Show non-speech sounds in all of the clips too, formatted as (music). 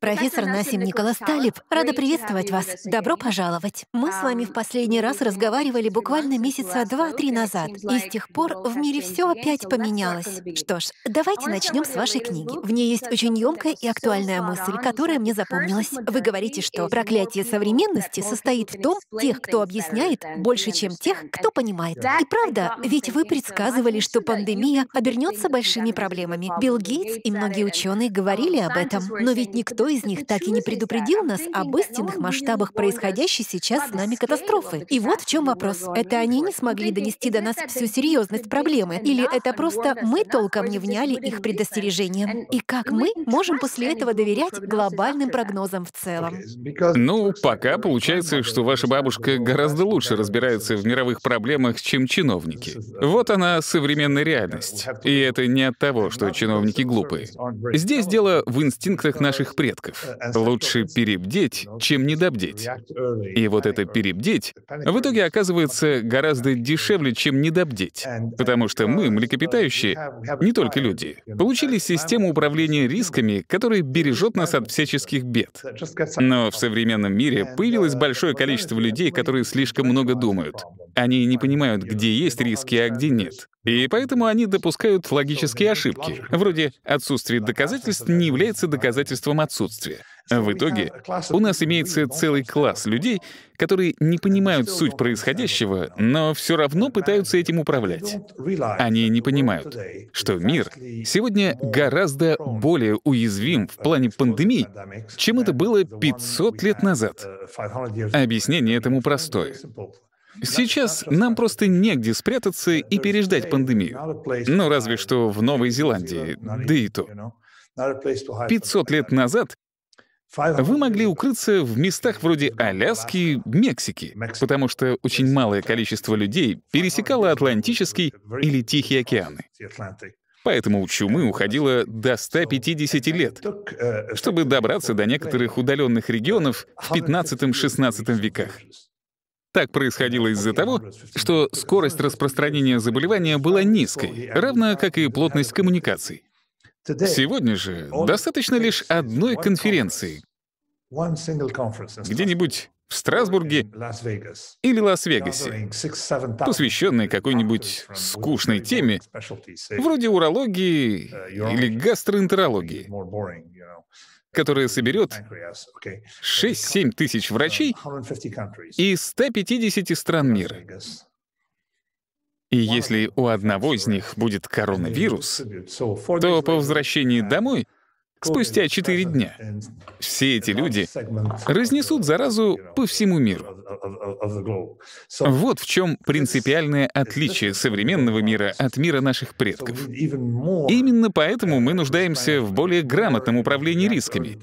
Профессор Насим Николас Талиб, рада приветствовать вас. Добро пожаловать. Мы с вами в последний раз разговаривали буквально месяца два-три назад, и с тех пор в мире все опять поменялось. Что ж, давайте начнем с вашей книги. В ней есть очень емкая и актуальная мысль, которая мне запомнилась. Вы говорите, что проклятие современности состоит в том, тех, кто объясняет, больше, чем тех, кто понимает. И правда, ведь вы а предсказывали, что пандемия обернется большими проблемами. Билл Гейтс и многие ученые говорили об этом, но ведь никто из них так и не предупредил нас об истинных масштабах происходящей сейчас с нами катастрофы. И вот в чем вопрос. Это они не смогли донести до нас всю серьезность проблемы, или это просто мы толком не вняли их предостережениям? И как мы можем после этого доверять глобальным прогнозам в целом? Ну, пока получается, что ваша бабушка гораздо лучше разбирается в мировых проблемах, чем чиновники. Вот она современная реальность. И это не от того, что чиновники глупые. Здесь дело в инстинктах наших предков предков. Э, Лучше перебдеть, чем недобдеть. И вот это перебдеть в итоге оказывается гораздо дешевле, чем недобдеть. Потому что мы, uh, млекопитающие, не только люди, получили систему управления рисками, которая бережет нас от всяческих бед. Но в современном мире появилось uh, большое количество людей, которые слишком много думают. Они не понимают, где есть риски, а где нет. И поэтому они допускают логические ошибки, вроде «отсутствие доказательств не является доказательством отсутствия». В итоге у нас имеется целый класс людей, которые не понимают суть происходящего, но все равно пытаются этим управлять. Они не понимают, что мир сегодня гораздо более уязвим в плане пандемий, чем это было 500 лет назад. Объяснение этому простое. Сейчас нам просто негде спрятаться и переждать пандемию. Ну, разве что в Новой Зеландии, да и то. 500 лет назад вы могли укрыться в местах вроде Аляски, Мексики, потому что очень малое количество людей пересекало Атлантический или Тихий океаны. Поэтому у чумы уходило до 150 лет, чтобы добраться до некоторых удаленных регионов в 15-16 веках. Так происходило из-за того, что скорость распространения заболевания была низкой, равно как и плотность коммуникаций. Сегодня же достаточно лишь одной конференции, где-нибудь в Страсбурге или Лас-Вегасе, посвященной какой-нибудь скучной теме, вроде урологии или гастроэнтерологии которая соберет 6-7 тысяч врачей из 150 стран мира. И если у одного из них будет коронавирус, то по возвращении домой — спустя четыре дня. Все эти люди разнесут заразу по всему миру. Вот в чем принципиальное отличие современного мира от мира наших предков. Именно поэтому мы нуждаемся в более грамотном управлении рисками,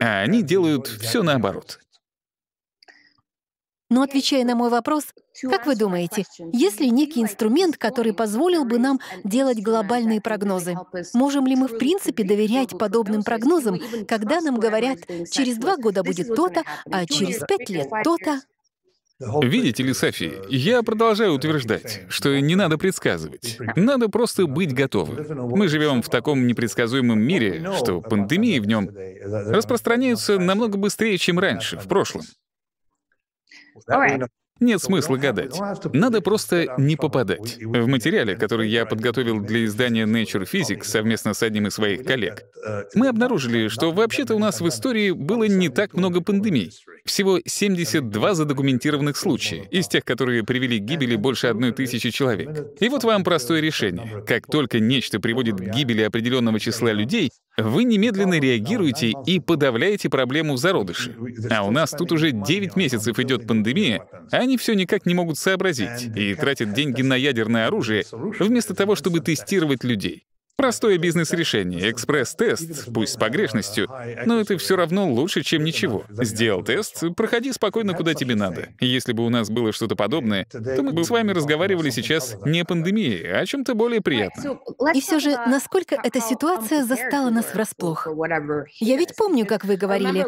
а они делают все наоборот. Но отвечая на мой вопрос, как вы думаете, есть ли некий инструмент, который позволил бы нам делать глобальные прогнозы? Можем ли мы в принципе доверять подобным прогнозам, когда нам говорят, через два года будет то-то, а через пять лет то-то? Видите ли, Софи, я продолжаю утверждать, что не надо предсказывать. Надо просто быть готовым. Мы живем в таком непредсказуемом мире, что пандемии в нем распространяются намного быстрее, чем раньше, в прошлом. Нет смысла гадать. Надо просто не попадать. В материале, который я подготовил для издания Nature Physics совместно с одним из своих коллег, мы обнаружили, что вообще-то у нас в истории было не так много пандемий. Всего 72 задокументированных случая, из тех, которые привели к гибели больше одной тысячи человек. И вот вам простое решение. Как только нечто приводит к гибели определенного числа людей, вы немедленно реагируете и подавляете проблему в зародыше. А у нас тут уже 9 месяцев идет пандемия, а они все никак не могут сообразить и тратят деньги на ядерное оружие, вместо того, чтобы тестировать людей. Простое бизнес-решение, экспресс-тест, пусть с погрешностью, но это все равно лучше, чем ничего. Сделал тест, проходи спокойно, куда тебе надо. Если бы у нас было что-то подобное, то мы бы с вами разговаривали сейчас не о пандемии, а о чем-то более приятном. И все же, насколько эта ситуация застала нас врасплох? Я ведь помню, как вы говорили,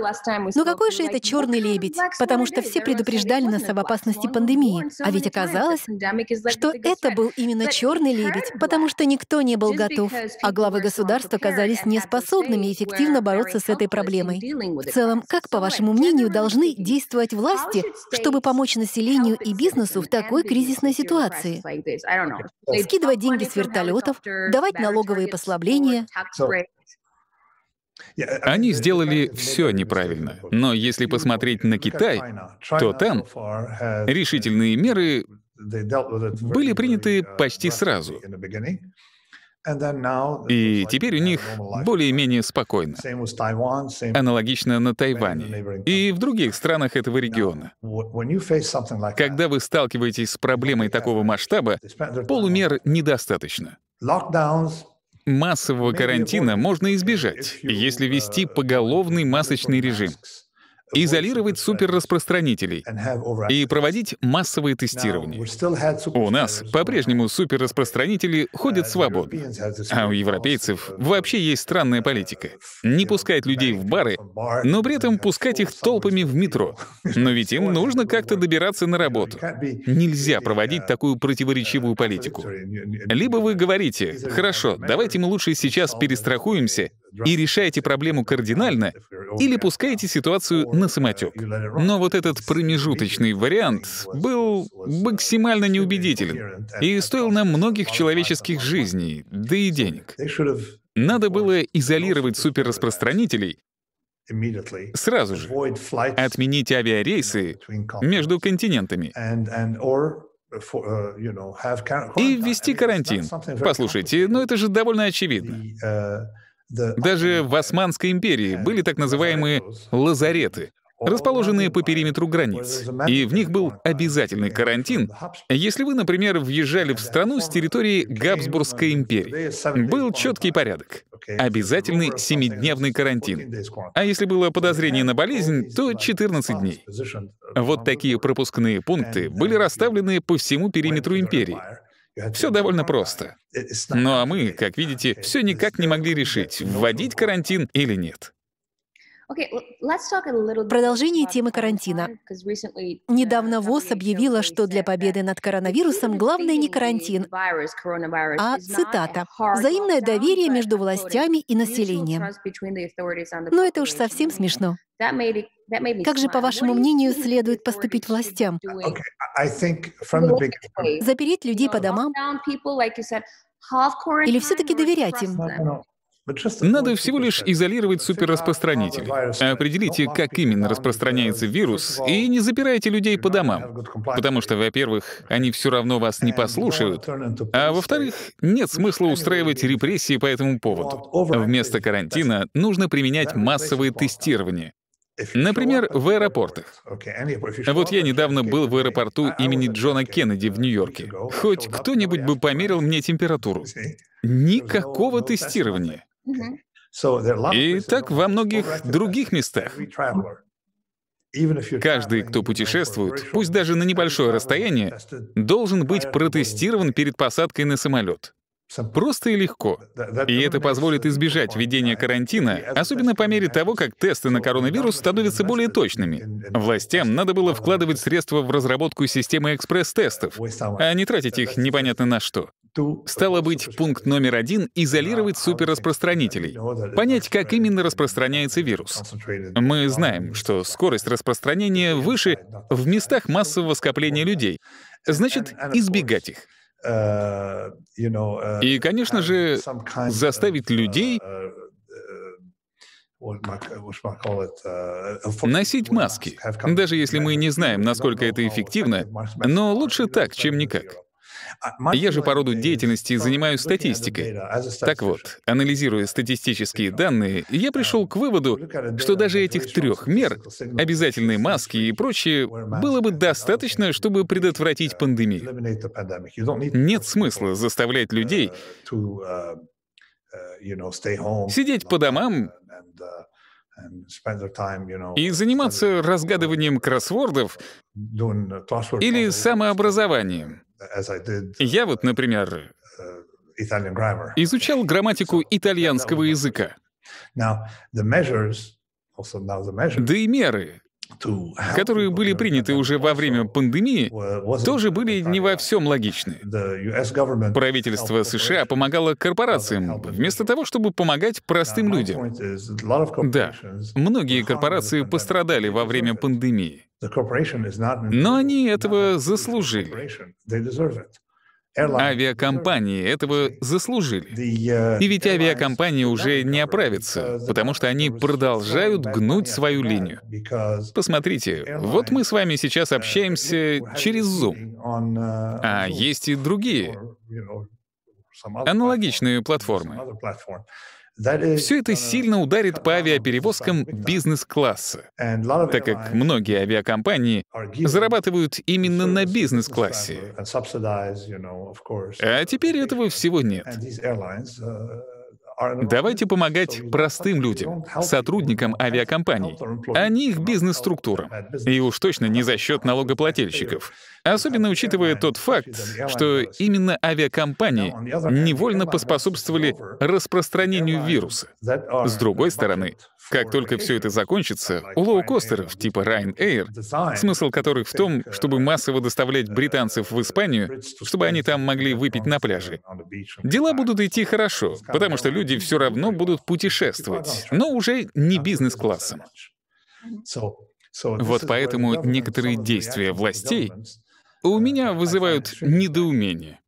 но какой же это черный лебедь? Потому что все предупреждали нас об опасности пандемии, а ведь оказалось, что это был именно черный лебедь, потому что никто не был готов а главы государств оказались неспособными эффективно бороться с этой проблемой. В целом, как, по вашему мнению, должны действовать власти, чтобы помочь населению и бизнесу в такой кризисной ситуации? Скидывать деньги с вертолетов, давать налоговые послабления? Они сделали все неправильно. Но если посмотреть на Китай, то там решительные меры были приняты почти сразу. И теперь у них более-менее спокойно. Аналогично на Тайване и в других странах этого региона. Когда вы сталкиваетесь с проблемой такого масштаба, полумер недостаточно. Массового карантина можно избежать, если вести uh, поголовный масочный режим изолировать суперраспространителей и проводить массовые тестирования. У нас по-прежнему суперраспространители ходят свободно, а у европейцев uh, вообще есть странная политика. Не пускать людей в бары, но при этом пускать их толпами в метро. Но ведь им нужно как-то добираться на работу. Нельзя проводить uh, такую противоречивую политику. Либо вы говорите, хорошо, давайте мы лучше сейчас перестрахуемся uh, и решаете проблему кардинально, или пускаете ситуацию на самотек. Но вот этот промежуточный вариант был максимально неубедителен и стоил нам многих человеческих жизней, да и денег. Надо было изолировать суперраспространителей сразу же, отменить авиарейсы между континентами и ввести карантин. Послушайте, но ну это же довольно очевидно. Даже в Османской империи были так называемые лазареты, расположенные по периметру границ, и в них был обязательный карантин, если вы, например, въезжали в страну с территории Габсбургской империи. Был четкий порядок. Обязательный семидневный карантин. А если было подозрение на болезнь, то 14 дней. Вот такие пропускные пункты были расставлены по всему периметру империи. Все довольно просто. Ну а мы, как видите, все никак не могли решить, вводить карантин или нет. Продолжение темы карантина. Uh, Недавно ВОЗ объявила, что для uh, победы над коронавирусом главное не карантин, а цитата «взаимное доверие между властями и населением». Но это уж совсем смешно. Как же, по вашему мнению, следует поступить властям? Запереть людей по домам? Или все-таки доверять им? Надо всего лишь изолировать суперраспространителей. Определите, как именно распространяется вирус, и не запирайте людей по домам. Потому что, во-первых, они все равно вас не послушают, а во-вторых, нет смысла устраивать репрессии по этому поводу. Вместо карантина нужно применять массовые тестирования. Например, в аэропортах. Вот я недавно был в аэропорту имени Джона Кеннеди в Нью-Йорке. Хоть кто-нибудь бы померил мне температуру. Никакого тестирования. И так во многих других местах. Каждый, кто путешествует, пусть даже на небольшое расстояние, должен быть протестирован перед посадкой на самолет. Просто и легко. И это позволит избежать введения карантина, особенно по мере того, как тесты на коронавирус становятся более точными. Властям надо было вкладывать средства в разработку системы экспресс-тестов, а не тратить их непонятно на что. Стало быть, пункт номер один — изолировать суперраспространителей. Понять, как именно распространяется вирус. Мы знаем, что скорость распространения выше в местах массового скопления людей. Значит, избегать их. Э, э, И, конечно же, заставить людей носить маски, даже если мы не знаем, насколько это эффективно, но лучше так, чем никак. Я же по роду деятельности занимаюсь статистикой. Так вот, анализируя статистические данные, я пришел к выводу, что даже этих трех мер, обязательные маски и прочее, было бы достаточно, чтобы предотвратить пандемию. Нет смысла заставлять людей uh, uh, uh, сидеть по домам и заниматься разгадыванием кроссвордов или самообразованием. Я вот, например, э, изучал грамматику итальянского языка. Да и меры которые были приняты уже во время пандемии, тоже были не во всем логичны. Правительство США помогало корпорациям, вместо того, чтобы помогать простым людям. Да, многие корпорации пострадали во время пандемии. Но они этого заслужили. Авиакомпании этого заслужили. Uh, и ведь авиакомпании уже не оправятся, потому что они продолжают гнуть свою линию. Посмотрите, вот мы с вами сейчас uh, общаемся через Zoom. Uh, а есть и другие аналогичные платформы. Все это сильно ударит по авиаперевозкам бизнес-класса, так как многие авиакомпании зарабатывают именно на бизнес-классе. А теперь этого всего нет. Uh, Давайте помогать простым людям, сотрудникам авиакомпаний, а не их бизнес-структурам. Uh, И уж точно не за счет налогоплательщиков. Особенно учитывая тот факт, что именно авиакомпании невольно поспособствовали распространению вируса. С другой стороны, как только все это закончится, у лоукостеров типа Ryanair, смысл которых в том, чтобы массово доставлять британцев в Испанию, чтобы они там могли выпить на пляже, дела будут идти хорошо, потому что люди все равно будут путешествовать, но уже не бизнес-классом. Вот поэтому некоторые действия властей у меня вызывают недоумение.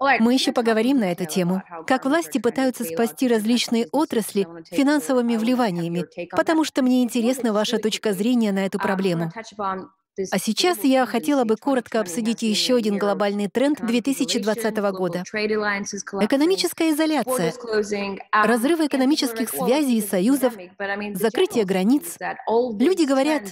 Мы еще поговорим на эту тему. Как власти пытаются спасти различные отрасли финансовыми вливаниями, потому что мне интересна ваша точка зрения на эту проблему. А сейчас я хотела бы коротко обсудить еще один глобальный тренд 2020 года. Экономическая изоляция, разрывы экономических связей и союзов, закрытие границ. Люди говорят,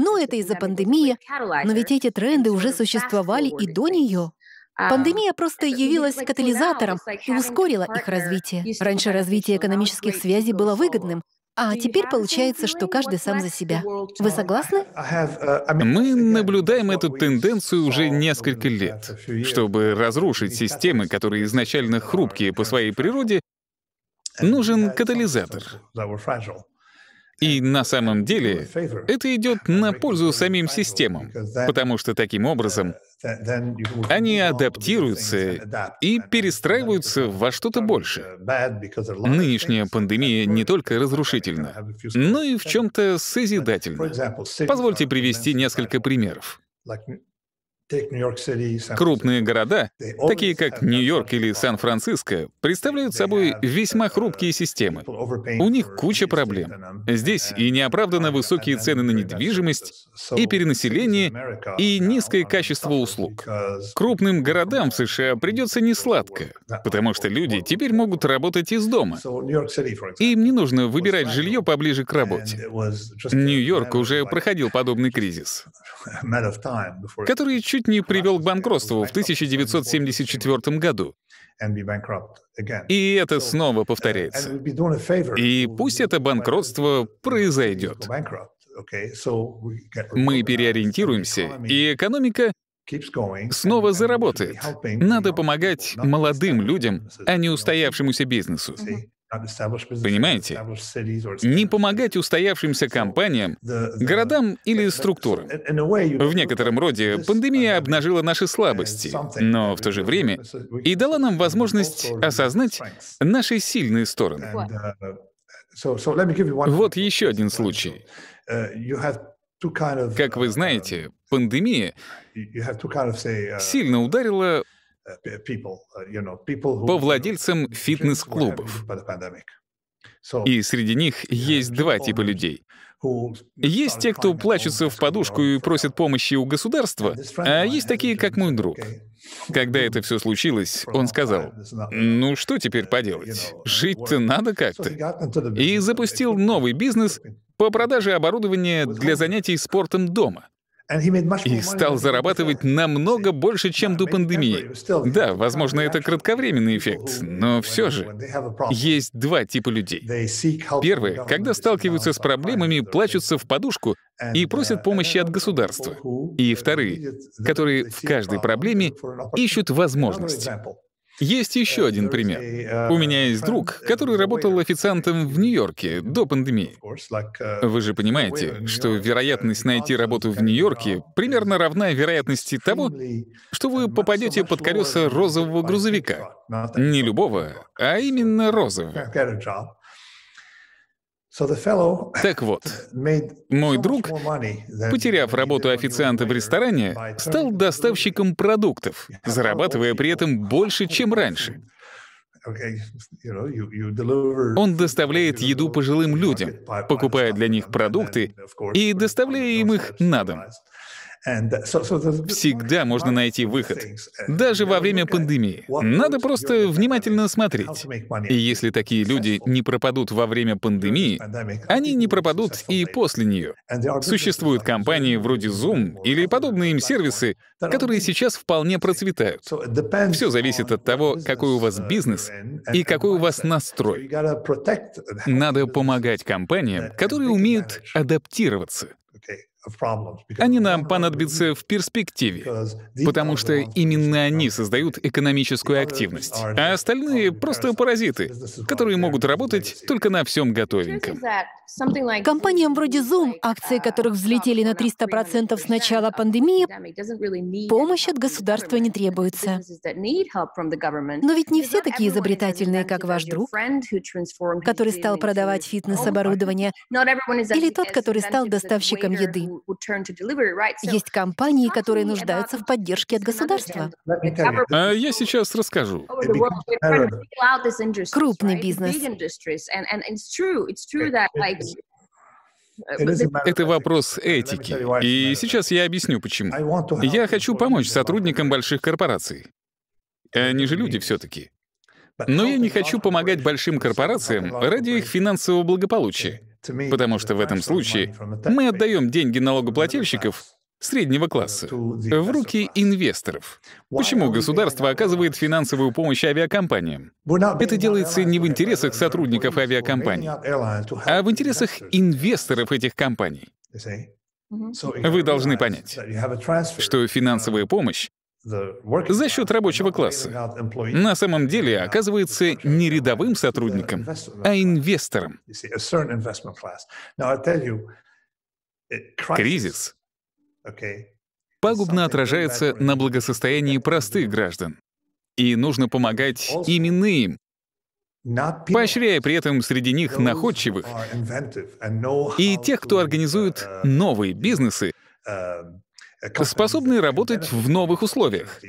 ну это из-за пандемии, но ведь эти тренды уже существовали и до нее. Пандемия просто явилась катализатором и ускорила их развитие. Раньше развитие экономических связей было выгодным, а теперь получается, что каждый сам за себя. Вы согласны? Мы наблюдаем эту тенденцию уже несколько лет. Чтобы разрушить системы, которые изначально хрупкие по своей природе, нужен катализатор. И на самом деле это идет на пользу самим системам, потому что таким образом они адаптируются и перестраиваются во что-то больше. Нынешняя пандемия не только разрушительна, но и в чем-то созидательна. Позвольте привести несколько примеров. Крупные города, такие как Нью-Йорк или Сан-Франциско, представляют собой весьма uh, хрупкие системы. У них куча проблем. Здесь и неоправданно высокие цены на недвижимость, и перенаселение, и низкое качество услуг. Крупным городам в США придется несладко, потому что люди теперь могут работать из дома. Им не нужно выбирать жилье поближе к работе. Нью-Йорк уже проходил подобный кризис, (laughs) который чуть чуть не привел к банкротству в 1974 году. И это снова uh, повторяется. И пусть это банкротство произойдет. Мы переориентируемся, и экономика снова заработает. Надо помогать молодым людям, а не устоявшемуся бизнесу. Понимаете? Не помогать устоявшимся компаниям, городам или структурам. В некотором роде пандемия обнажила наши слабости, но в то же время и дала нам возможность осознать наши сильные стороны. Uh, вот еще один случай. Uh, как вы uh, знаете, пандемия сильно ударила Uh, uh, по владельцам фитнес-клубов. И среди них есть два типа людей. Есть те, кто плачется в подушку и uh, просит помощи у государства, а есть такие, как мой друг. Когда это все случилось, он сказал, ну что теперь поделать, жить-то надо как-то. И запустил новый бизнес по продаже оборудования для занятий спортом дома и стал зарабатывать намного больше, чем до пандемии. Да, возможно, это кратковременный эффект, но все же есть два типа людей. Первые, когда сталкиваются с проблемами, плачутся в подушку и просят uh, помощи от государства. И uh, вторые, которые в каждой проблеме ищут возможность. Есть еще один э, пример. Э, У меня есть друг, который э, работал официантом в Нью-Йорке до пандемии. Uh, вы же понимаете, что uh, вероятность найти работу в Нью-Йорке uh, примерно равна вероятности того, что вы попадете под колеса розового грузовика. Не любого, а именно розового. (laughs) Так вот, (laughs) мой друг, потеряв работу официанта в ресторане, стал доставщиком продуктов, (laughs) oh, зарабатывая при этом больше, чем раньше. Он доставляет еду пожилым людям, покупая для них продукты и доставляя им их на дом. Всегда можно найти выход. Uh, Даже во время пандемии. Надо просто внимательно смотреть. И если такие люди не пропадут во время пандемии, они не пропадут и после нее. Существуют компании вроде Zoom или подобные им сервисы, которые сейчас вполне процветают. Все зависит от того, какой у вас uh, бизнес и какой у вас настрой. Надо помогать компаниям, которые умеют адаптироваться. Они нам понадобятся в перспективе, потому что именно они создают экономическую активность, а остальные — просто паразиты, которые могут работать только на всем готовеньком. Компаниям вроде Zoom, акции uh, которых взлетели на 300% с начала пандемии, помощь от государства не требуется. Но ведь не все такие изобретательные, как ваш друг, oh который стал продавать фитнес-оборудование, или тот, который стал доставщиком еды. Есть компании, которые нуждаются в поддержке от государства. А я сейчас расскажу. Крупный бизнес. Это вопрос этики. И сейчас я объясню, почему. Я хочу помочь сотрудникам больших корпораций. Они же люди все-таки. Но я не хочу помогать большим корпорациям ради их финансового благополучия. Потому что в этом случае мы отдаем деньги налогоплательщиков среднего класса в руки инвесторов. Почему государство оказывает финансовую помощь авиакомпаниям? Это делается не в интересах сотрудников авиакомпаний, а в интересах инвесторов этих компаний. Вы должны понять, что финансовая помощь за счет рабочего класса. На самом деле оказывается не рядовым сотрудником, а инвестором. Кризис пагубно отражается на благосостоянии простых граждан. И нужно помогать именно им, поощряя при этом среди них находчивых и тех, кто организует uh, новые бизнесы, um, способные работать в новых условиях.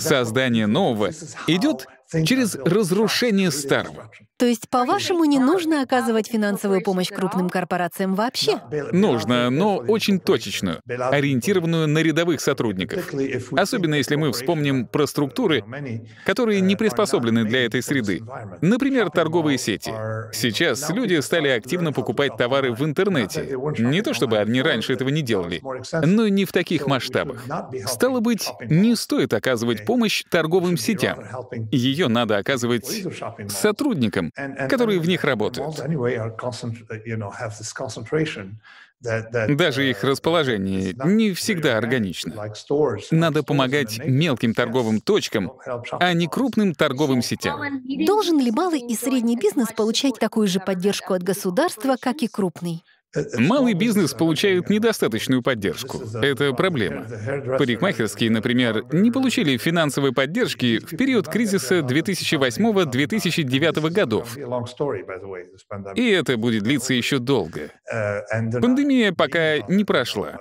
Создание нового идет через разрушение старого. То есть, по-вашему, не нужно оказывать финансовую помощь крупным корпорациям вообще? Нужно, но очень точечную, ориентированную на рядовых сотрудников. Особенно если мы вспомним про структуры, которые не приспособлены для этой среды. Например, торговые сети. Сейчас люди стали активно покупать товары в интернете. Не то чтобы они раньше этого не делали, но не в таких масштабах. Стало быть, не стоит оказывать помощь торговым сетям. Ее ее надо оказывать сотрудникам, которые в них работают. Даже их uh, расположение не всегда органично. Надо помогать мелким торговым точкам, а не крупным торговым сетям. Должен ли малый и средний бизнес получать такую же поддержку от государства, как и крупный? Малый бизнес получает недостаточную поддержку. Это проблема. Парикмахерские, например, не получили финансовой поддержки в период кризиса 2008-2009 годов. И это будет длиться еще долго. Пандемия пока не прошла.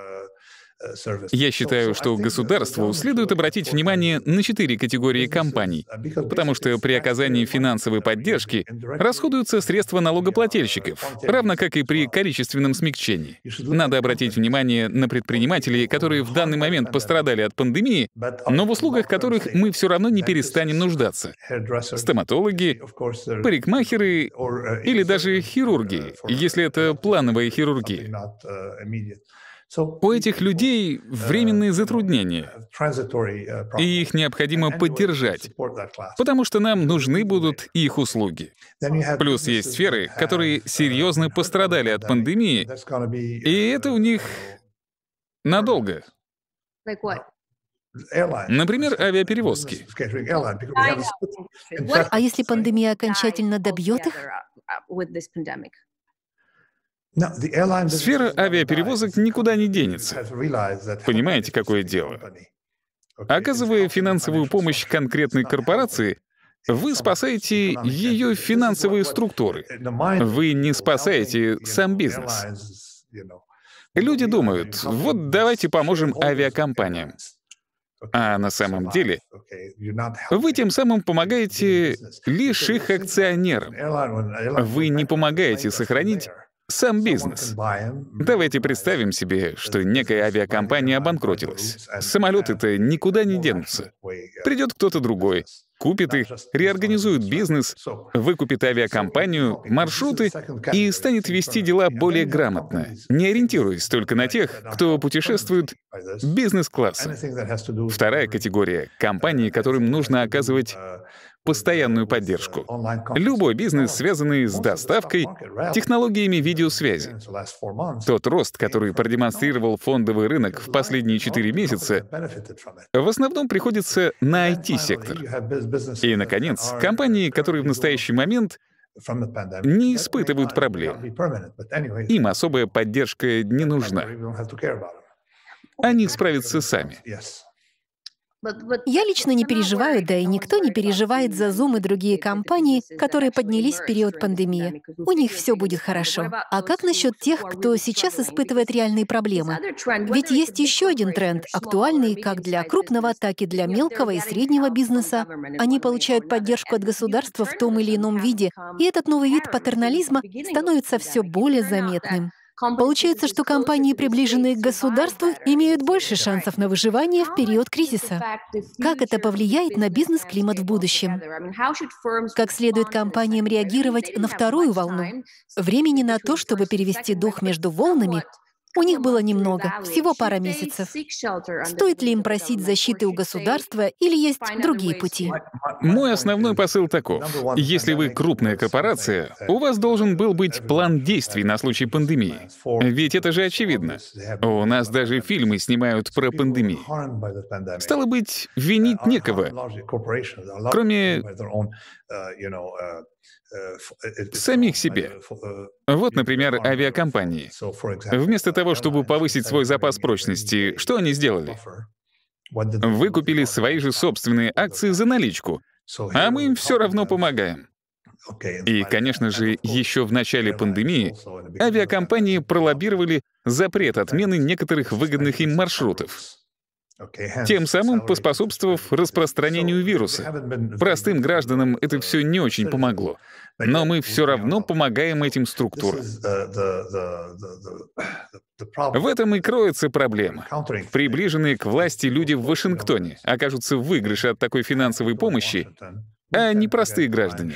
Я считаю, что uh, государству следует обратить внимание на четыре категории uh, компаний, потому что при uh, оказании финансовой поддержки расходуются средства налогоплательщиков, равно как и при количественном смягчении. Надо обратить внимание на предпринимателей, которые в данный момент пострадали от пандемии, но в услугах которых мы все равно не перестанем нуждаться. Стоматологи, парикмахеры или даже хирурги, если это плановая хирургия. У этих людей временные uh, затруднения, uh, uh, и их необходимо поддержать, потому что нам нужны будут их услуги. Плюс есть сферы, которые серьезно пострадали от пандемии, и это у них надолго. Например, авиаперевозки. А если пандемия окончательно добьет их? Сфера авиаперевозок никуда не денется. Понимаете, какое дело? А оказывая финансовую помощь конкретной корпорации, вы спасаете ее финансовые структуры. Вы не спасаете сам бизнес. Люди думают, uh, вот давайте поможем авиакомпаниям. А на самом деле вы тем самым помогаете лишь их акционерам. Вы не помогаете сохранить сам бизнес. Давайте представим себе, что некая авиакомпания обанкротилась. Самолеты-то никуда не денутся. Придет кто-то другой, купит их, реорганизует бизнес, выкупит авиакомпанию, маршруты и станет вести дела более грамотно, не ориентируясь только на тех, кто путешествует бизнес-классом. Вторая категория — компании, которым нужно оказывать постоянную поддержку. Любой бизнес, связанный с доставкой, технологиями видеосвязи. Тот рост, который продемонстрировал фондовый рынок в последние 4 месяца, в основном приходится на IT-сектор. И, наконец, компании, которые в настоящий момент не испытывают проблем. Им особая поддержка не нужна. Они справятся сами. Я лично не переживаю, да и никто не переживает за Zoom и другие компании, которые поднялись в период пандемии. У них все будет хорошо. А как насчет тех, кто сейчас испытывает реальные проблемы? Ведь есть еще один тренд, актуальный как для крупного, так и для мелкого и среднего бизнеса. Они получают поддержку от государства в том или ином виде, и этот новый вид патернализма становится все более заметным. Получается, что компании, приближенные к государству, имеют больше шансов на выживание в период кризиса. Как это повлияет на бизнес-климат в будущем? Как следует компаниям реагировать на вторую волну? Времени на то, чтобы перевести дух между волнами, у них было немного, всего пара месяцев. Стоит ли им просить защиты у государства или есть другие пути? Мой основной посыл таков. Если вы крупная корпорация, у вас должен был быть план действий на случай пандемии. Ведь это же очевидно. У нас даже фильмы снимают про пандемии. Стало быть, винить некого, кроме самих себе. Вот, например, авиакомпании. Вместо того, чтобы повысить свой запас прочности, что они сделали? Выкупили свои же собственные акции за наличку, а мы им все равно помогаем. И, конечно же, еще в начале пандемии авиакомпании пролоббировали запрет отмены некоторых выгодных им маршрутов тем самым поспособствовав распространению вируса. Простым гражданам uh, это все не очень помогло. Но мы все равно помогаем этим структурам. Uh, в этом и кроется проблема. Приближенные к власти люди в Вашингтоне окажутся в выигрыше от такой финансовой помощи, а не простые граждане.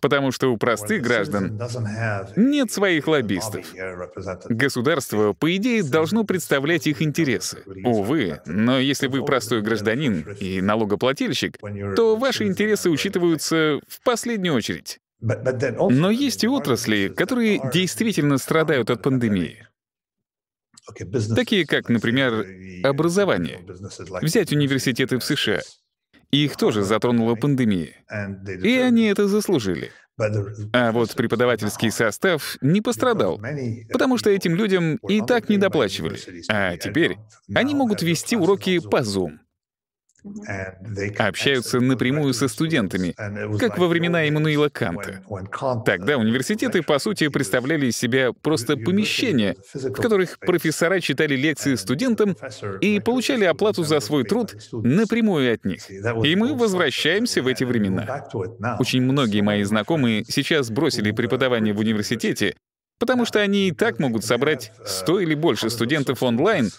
Потому что у простых граждан нет своих лоббистов. Государство, по идее, должно представлять их интересы. Увы, но если вы простой гражданин и налогоплательщик, то ваши интересы учитываются в последнюю очередь. Но есть и отрасли, которые действительно страдают от пандемии. Такие как, например, образование. Взять университеты в США. Их тоже затронула пандемия. И они это заслужили. А вот преподавательский состав не пострадал, потому что этим людям и так не доплачивали. А теперь они могут вести уроки по Zoom общаются напрямую со студентами, как во времена Иммануила Канта. Тогда университеты, по сути, представляли из себя просто помещения, в которых профессора читали лекции студентам и получали оплату за свой труд напрямую от них. И мы возвращаемся в эти времена. Очень многие мои знакомые сейчас бросили преподавание в университете, потому что они и так могут собрать 100 uh, или больше студентов онлайн,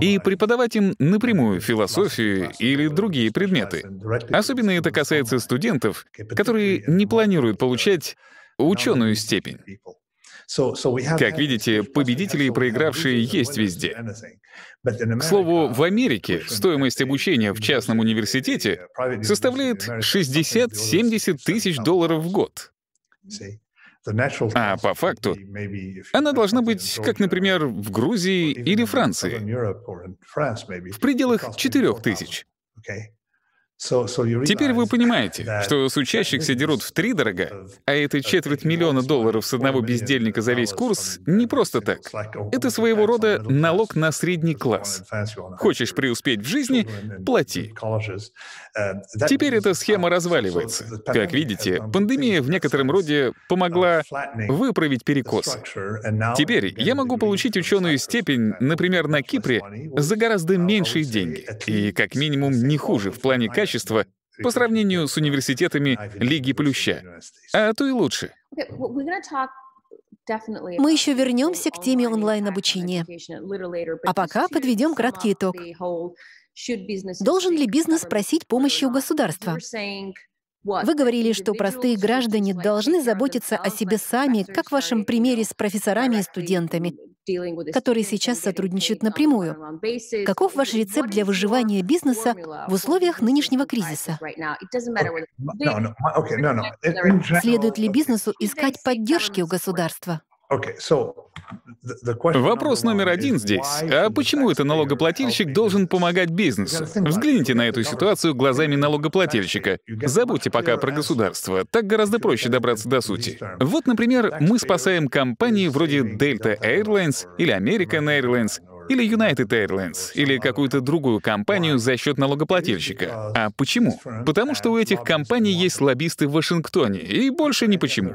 и преподавать им напрямую философию или другие предметы. Особенно это касается студентов, которые не планируют получать ученую степень. Как видите, победители и проигравшие есть везде. К слову, в Америке стоимость обучения в частном университете составляет 60-70 тысяч долларов в год. А по факту она должна быть, как, например, в Грузии или Франции, в пределах 4000. Теперь вы понимаете, что с учащихся дерут в три дорога, а это четверть миллиона долларов с одного бездельника за весь курс не просто так. Это своего рода налог на средний класс. Хочешь преуспеть в жизни — плати. Теперь эта схема разваливается. Как видите, пандемия в некотором роде помогла выправить перекос. Теперь я могу получить ученую степень, например, на Кипре, за гораздо меньшие деньги. И как минимум не хуже в плане качества, изящества по сравнению с университетами Лиги Плюща, а то и лучше. Мы еще вернемся к теме онлайн-обучения. А пока подведем краткий итог. Должен ли бизнес просить помощи у государства? Вы говорили, что простые граждане должны заботиться о себе сами, как в вашем примере с профессорами и студентами которые сейчас сотрудничают напрямую. Каков ваш рецепт для выживания бизнеса в условиях нынешнего кризиса? Следует ли бизнесу искать поддержки у государства? Вопрос номер один здесь. А почему это налогоплательщик должен помогать бизнесу? Взгляните на эту ситуацию глазами налогоплательщика. Забудьте пока про государство. Так гораздо проще добраться до сути. Вот, например, мы спасаем компании вроде Delta Airlines или American Airlines или United Airlines, или какую-то другую компанию за счет налогоплательщика. А почему? Потому что у этих компаний есть лоббисты в Вашингтоне, и больше ни почему.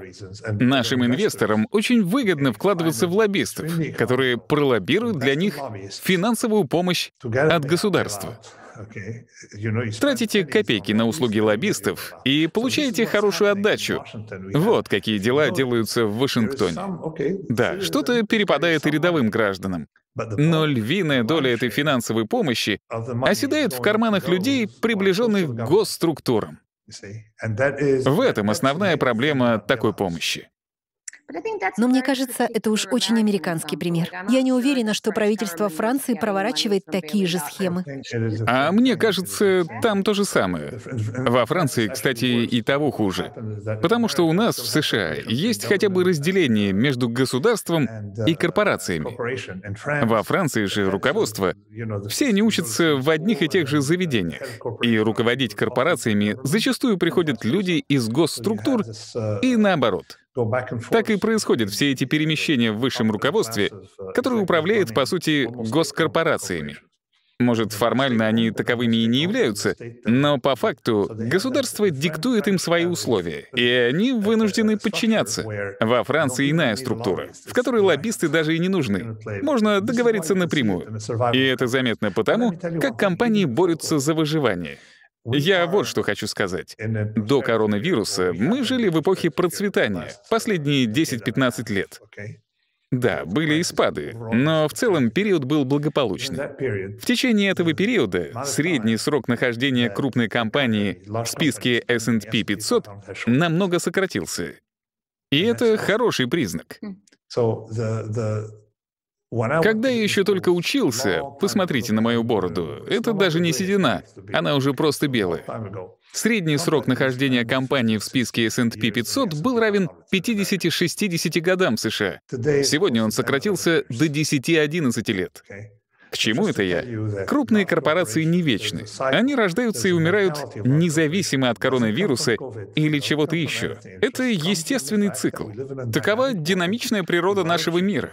Нашим инвесторам очень выгодно вкладываться в лоббистов, которые пролоббируют для них финансовую помощь от государства. Тратите копейки на услуги лоббистов и получаете хорошую отдачу. Вот какие дела делаются в Вашингтоне. Да, что-то перепадает и рядовым гражданам. Но львиная доля этой финансовой помощи оседает в карманах людей, приближенных к госструктурам. В этом основная проблема такой помощи. Но мне кажется, это уж очень американский пример. Я не уверена, что правительство Франции проворачивает такие же схемы. А мне кажется, там то же самое. Во Франции, кстати, и того хуже. Потому что у нас в США есть хотя бы разделение между государством и uh, корпорациями. Во Франции же руководство. Все они учатся в одних и тех же uh, заведениях. И руководить корпорациями зачастую приходят люди из госструктур uh, и наоборот. Так и происходят все эти перемещения в высшем руководстве, uh, которое управляет, по сути, госкорпорациями. Может, формально они uh, таковыми и не являются, uh, но по факту государство диктует им свои условия, и они вынуждены подчиняться. Во Франции иная структура, в которой лоббисты даже и не нужны. Можно договориться напрямую. И это заметно потому, как компании борются за выживание. Я вот что хочу сказать. До коронавируса мы жили в эпохе процветания последние 10-15 лет. Да, были и спады, но в целом период был благополучный. В течение этого периода средний срок нахождения крупной компании в списке S&P 500 намного сократился. И это хороший признак. Хм. Когда я еще только учился, посмотрите на мою бороду, это даже не седина, она уже просто белая. Средний срок нахождения компании в списке S&P 500 был равен 50-60 годам США. Сегодня он сократился до 10-11 лет. К чему это я? Крупные корпорации не вечны. Они рождаются и умирают независимо от коронавируса или чего-то еще. Это естественный цикл. Такова динамичная природа нашего мира.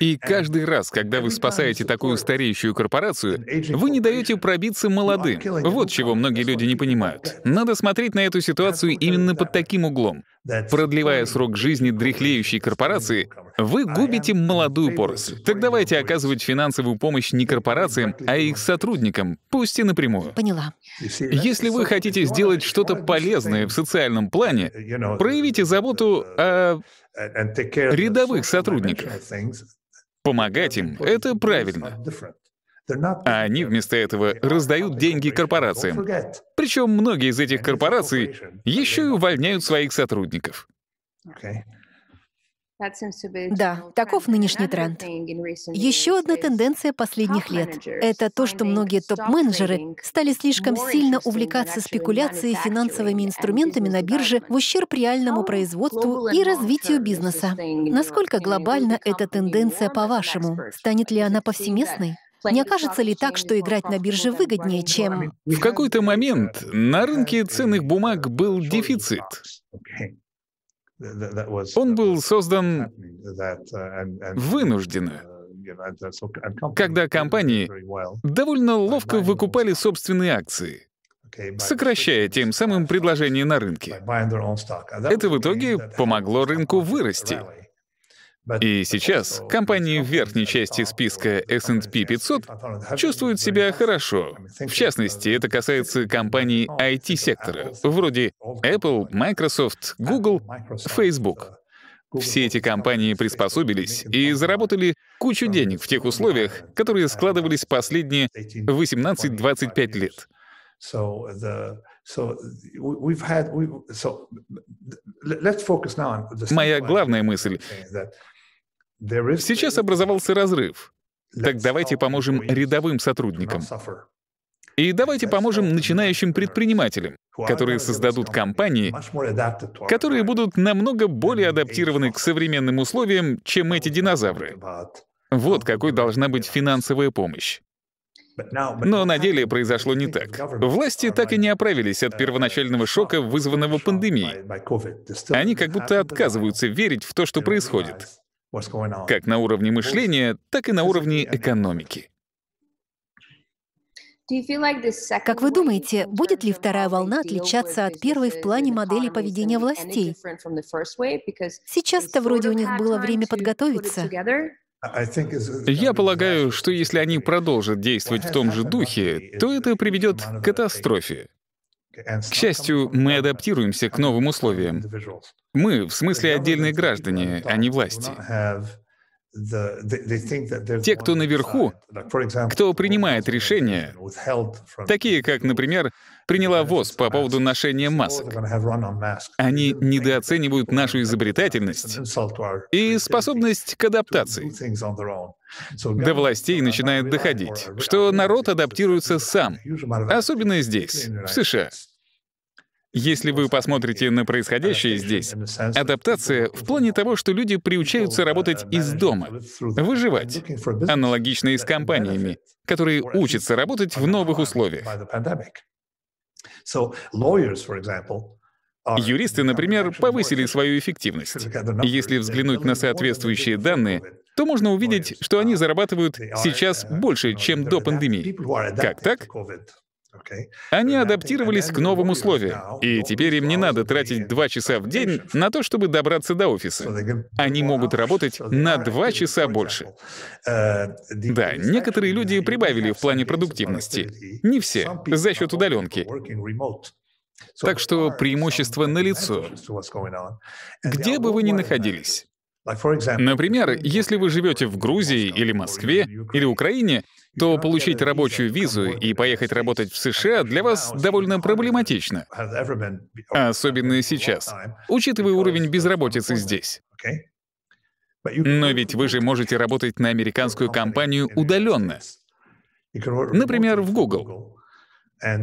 И каждый раз, когда вы спасаете такую стареющую корпорацию, вы не даете пробиться молодым. Вот чего многие люди не понимают. Надо смотреть на эту ситуацию именно под таким углом. Продлевая срок жизни дряхлеющей корпорации, вы губите молодую поросль. Так давайте оказывать финансовую помощь не корпорациям, а их сотрудникам, пусть и напрямую. Поняла. Если вы хотите сделать что-то полезное в социальном плане, проявите заботу о рядовых сотрудниках. Помогать им — это правильно. А они вместо этого раздают деньги корпорациям. Причем многие из этих корпораций еще и увольняют своих сотрудников. Да, таков нынешний тренд. Еще одна тенденция последних лет — это то, что многие топ-менеджеры стали слишком сильно увлекаться спекуляцией финансовыми инструментами на бирже в ущерб реальному производству и развитию бизнеса. Насколько глобальна эта тенденция, по-вашему? Станет ли она повсеместной? Не окажется ли так, что играть на бирже выгоднее, чем... В какой-то момент на рынке ценных бумаг был дефицит. Он был создан вынужденно, когда компании довольно ловко выкупали собственные акции, сокращая тем самым предложение на рынке. Это в итоге помогло рынку вырасти. И сейчас компании в верхней части списка S&P 500 чувствуют себя хорошо. В частности, это касается компаний IT-сектора, вроде Apple, Microsoft, Google, Facebook. Uh, Все эти uh, компании приспособились и заработали кучу uh, денег в тех условиях, которые складывались последние 18-25 лет. Моя главная мысль Сейчас образовался разрыв. Так давайте поможем рядовым сотрудникам. И давайте поможем начинающим предпринимателям, которые создадут компании, которые будут намного более адаптированы к современным условиям, чем эти динозавры. Вот какой должна быть финансовая помощь. Но на деле произошло не так. Власти так и не оправились от uh, первоначального uh, шока, вызванного пандемией. Они как будто отказываются верить в то, что происходит как на уровне мышления, так и на уровне экономики. Как вы думаете, будет ли вторая волна отличаться от первой в плане модели поведения властей? Сейчас-то вроде у них было время подготовиться. Я полагаю, что если они продолжат действовать в том же духе, то это приведет к катастрофе. К счастью, мы адаптируемся к новым условиям. Мы, в смысле отдельные граждане, а не власти. Те, кто наверху, кто принимает решения, такие как, например, приняла ВОЗ по поводу ношения масок. Они недооценивают нашу изобретательность и способность к адаптации. До властей начинает доходить, что народ адаптируется сам, особенно здесь, в США. Если вы посмотрите на происходящее здесь, адаптация в плане того, что люди приучаются работать из дома, выживать, аналогично и с компаниями, которые учатся работать в новых условиях. Юристы, например, повысили свою эффективность. Если взглянуть на соответствующие данные, то можно увидеть, что они uh, зарабатывают сейчас uh, больше, чем до пандемии. Как так? Они адаптировались к новым условиям, и теперь им не надо тратить два часа в день на то, чтобы добраться до офиса. Они могут работать на два часа больше. Uh, да, некоторые люди прибавили в плане продуктивности. Не все, за счет удаленки. Так что преимущество налицо, где бы вы ни находились. Например, если вы живете в Грузии или Москве или Украине, то получить рабочую визу и поехать работать в США для вас довольно проблематично, особенно сейчас, учитывая уровень безработицы здесь. Но ведь вы же можете работать на американскую компанию удаленно. Например, в Google.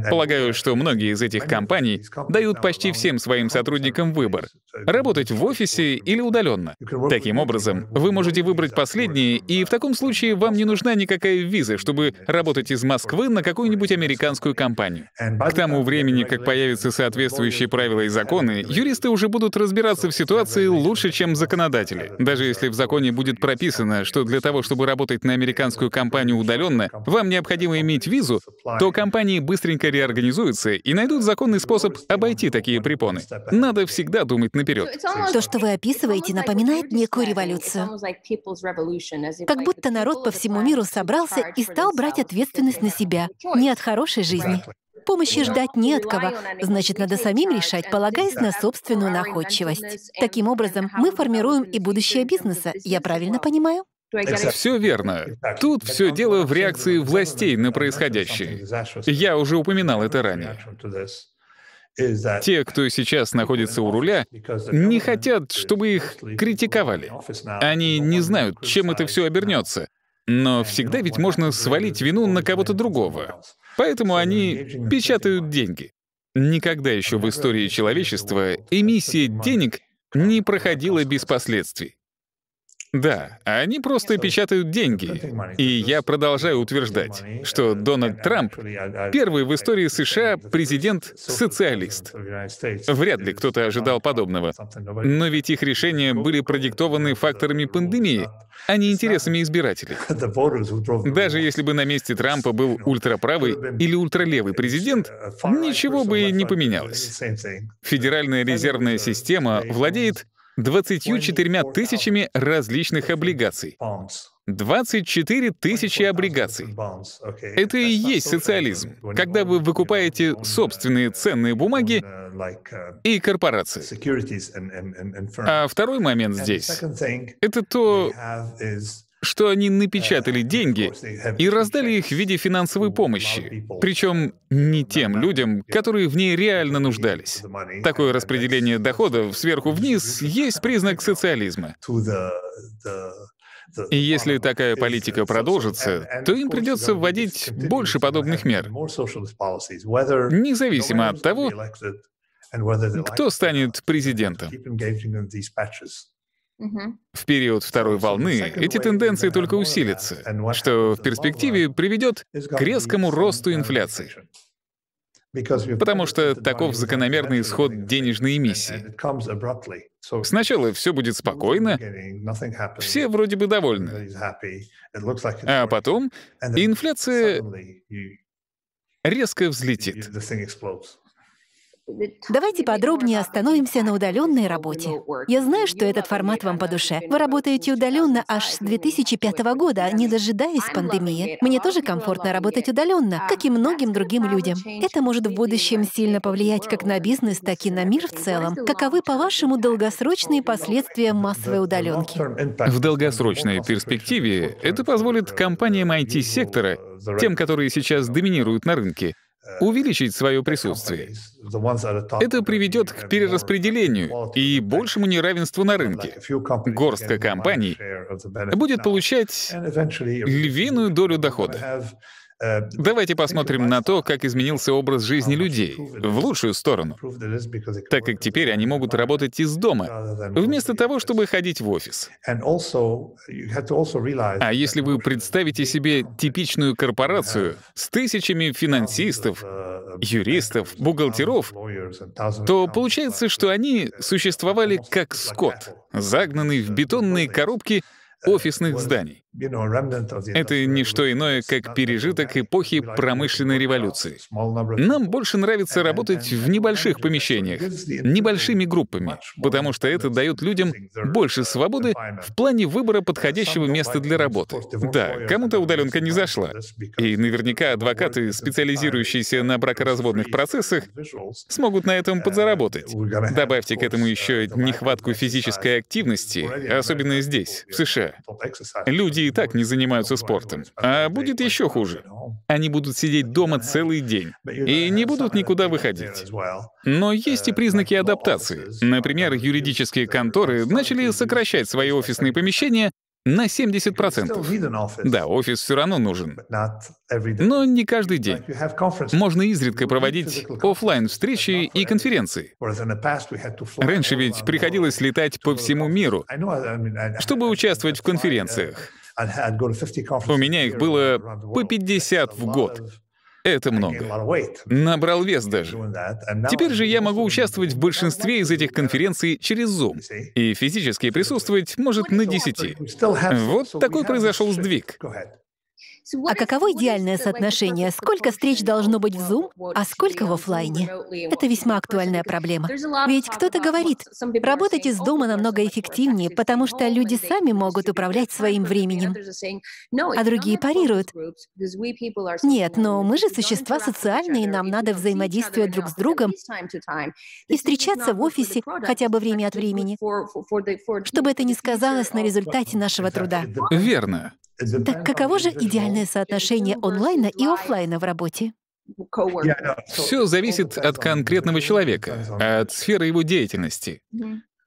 Полагаю, что многие из этих компаний дают почти всем своим сотрудникам выбор — работать в офисе или удаленно. Таким образом, вы можете выбрать последние, и в таком случае вам не нужна никакая виза, чтобы работать из Москвы на какую-нибудь американскую компанию. К тому времени, как появятся соответствующие правила и законы, юристы уже будут разбираться в ситуации лучше, чем законодатели. Даже если в законе будет прописано, что для того, чтобы работать на американскую компанию удаленно, вам необходимо иметь визу, то компании быстро быстренько реорганизуются и найдут законный способ обойти такие препоны. Надо всегда думать наперед. То, что вы описываете, напоминает некую революцию. Как будто народ по всему миру собрался и стал брать ответственность на себя, не от хорошей жизни. Помощи ждать не от кого, значит, надо самим решать, полагаясь на собственную находчивость. Таким образом, мы формируем и будущее бизнеса, я правильно понимаю? Все верно. Тут все дело в реакции властей на происходящее. Я уже упоминал это ранее. Те, кто сейчас находится у руля, не хотят, чтобы их критиковали. Они не знают, чем это все обернется. Но всегда ведь можно свалить вину на кого-то другого. Поэтому они печатают деньги. Никогда еще в истории человечества эмиссия денег не проходила без последствий. Да, они просто печатают деньги. И я продолжаю утверждать, что Дональд Трамп — первый в истории США президент-социалист. Вряд ли кто-то ожидал подобного. Но ведь их решения были продиктованы факторами пандемии, а не интересами избирателей. Даже если бы на месте Трампа был ультраправый или ультралевый президент, ничего бы не поменялось. Федеральная резервная система владеет 24 тысячами различных облигаций. 24 тысячи облигаций. Это и есть социализм, когда вы выкупаете uh, собственные ценные uh, бумаги uh, и корпорации. А второй момент здесь — это то, что они напечатали деньги и раздали их в виде финансовой помощи, причем не тем людям, которые в ней реально нуждались. Такое распределение доходов сверху вниз есть признак социализма. И если такая политика продолжится, то им придется вводить больше подобных мер, независимо от того, кто станет президентом. В период второй волны эти тенденции только усилятся, что в перспективе приведет к резкому росту инфляции. Потому что таков закономерный исход денежной эмиссии. Сначала все будет спокойно, все вроде бы довольны. А потом инфляция резко взлетит. Давайте подробнее остановимся на удаленной работе. Я знаю, что этот формат вам по душе. Вы работаете удаленно аж с 2005 года, не дожидаясь пандемии. Мне тоже комфортно работать удаленно, как и многим другим людям. Это может в будущем сильно повлиять как на бизнес, так и на мир в целом. Каковы, по-вашему, долгосрочные последствия массовой удаленки? В долгосрочной перспективе это позволит компаниям IT-сектора, тем, которые сейчас доминируют на рынке, увеличить свое присутствие. Это приведет к перераспределению и большему неравенству на рынке. Горстка компаний будет получать львиную долю дохода. Давайте посмотрим на то, как изменился образ жизни людей в лучшую сторону, так как теперь они могут работать из дома, вместо того, чтобы ходить в офис. А если вы представите себе типичную корпорацию с тысячами финансистов, юристов, бухгалтеров, то получается, что они существовали как скот, загнанный в бетонные коробки офисных зданий. Это не что иное, как пережиток эпохи промышленной революции. Нам больше нравится работать в небольших помещениях, небольшими группами, потому что это дает людям больше uh, свободы в плане выбора подходящего места для работы. Да, кому-то удаленка не зашла. И наверняка адвокаты, специализирующиеся на бракоразводных процессах, смогут на этом uh, подзаработать. Добавьте к этому uh, еще нехватку физической активности, особенно здесь, в США. Люди Люди и так не занимаются спортом. А будет еще хуже. Они будут сидеть дома целый день и не будут никуда выходить. Но есть и признаки адаптации. Например, юридические конторы начали сокращать свои офисные помещения на 70%. Да, офис все равно нужен. Но не каждый день. Можно изредка проводить офлайн встречи и конференции. Раньше ведь приходилось летать по всему миру, чтобы участвовать в конференциях. У меня их было по 50 в год. Это много. Набрал вес даже. Теперь же я могу участвовать в большинстве из этих конференций через Zoom. И физически присутствовать может на 10. Вот такой произошел сдвиг. А каково идеальное соотношение? Сколько встреч должно быть в Zoom, а сколько в офлайне? Это весьма актуальная проблема. Ведь кто-то говорит, работать из дома намного эффективнее, потому что люди сами могут управлять своим временем. А другие парируют. Нет, но мы же существа социальные, нам надо взаимодействовать друг с другом и встречаться в офисе хотя бы время от времени, чтобы это не сказалось на результате нашего труда. Верно. Так каково же идеальное соотношение онлайна и офлайна в работе? Все зависит от конкретного человека, от сферы его деятельности.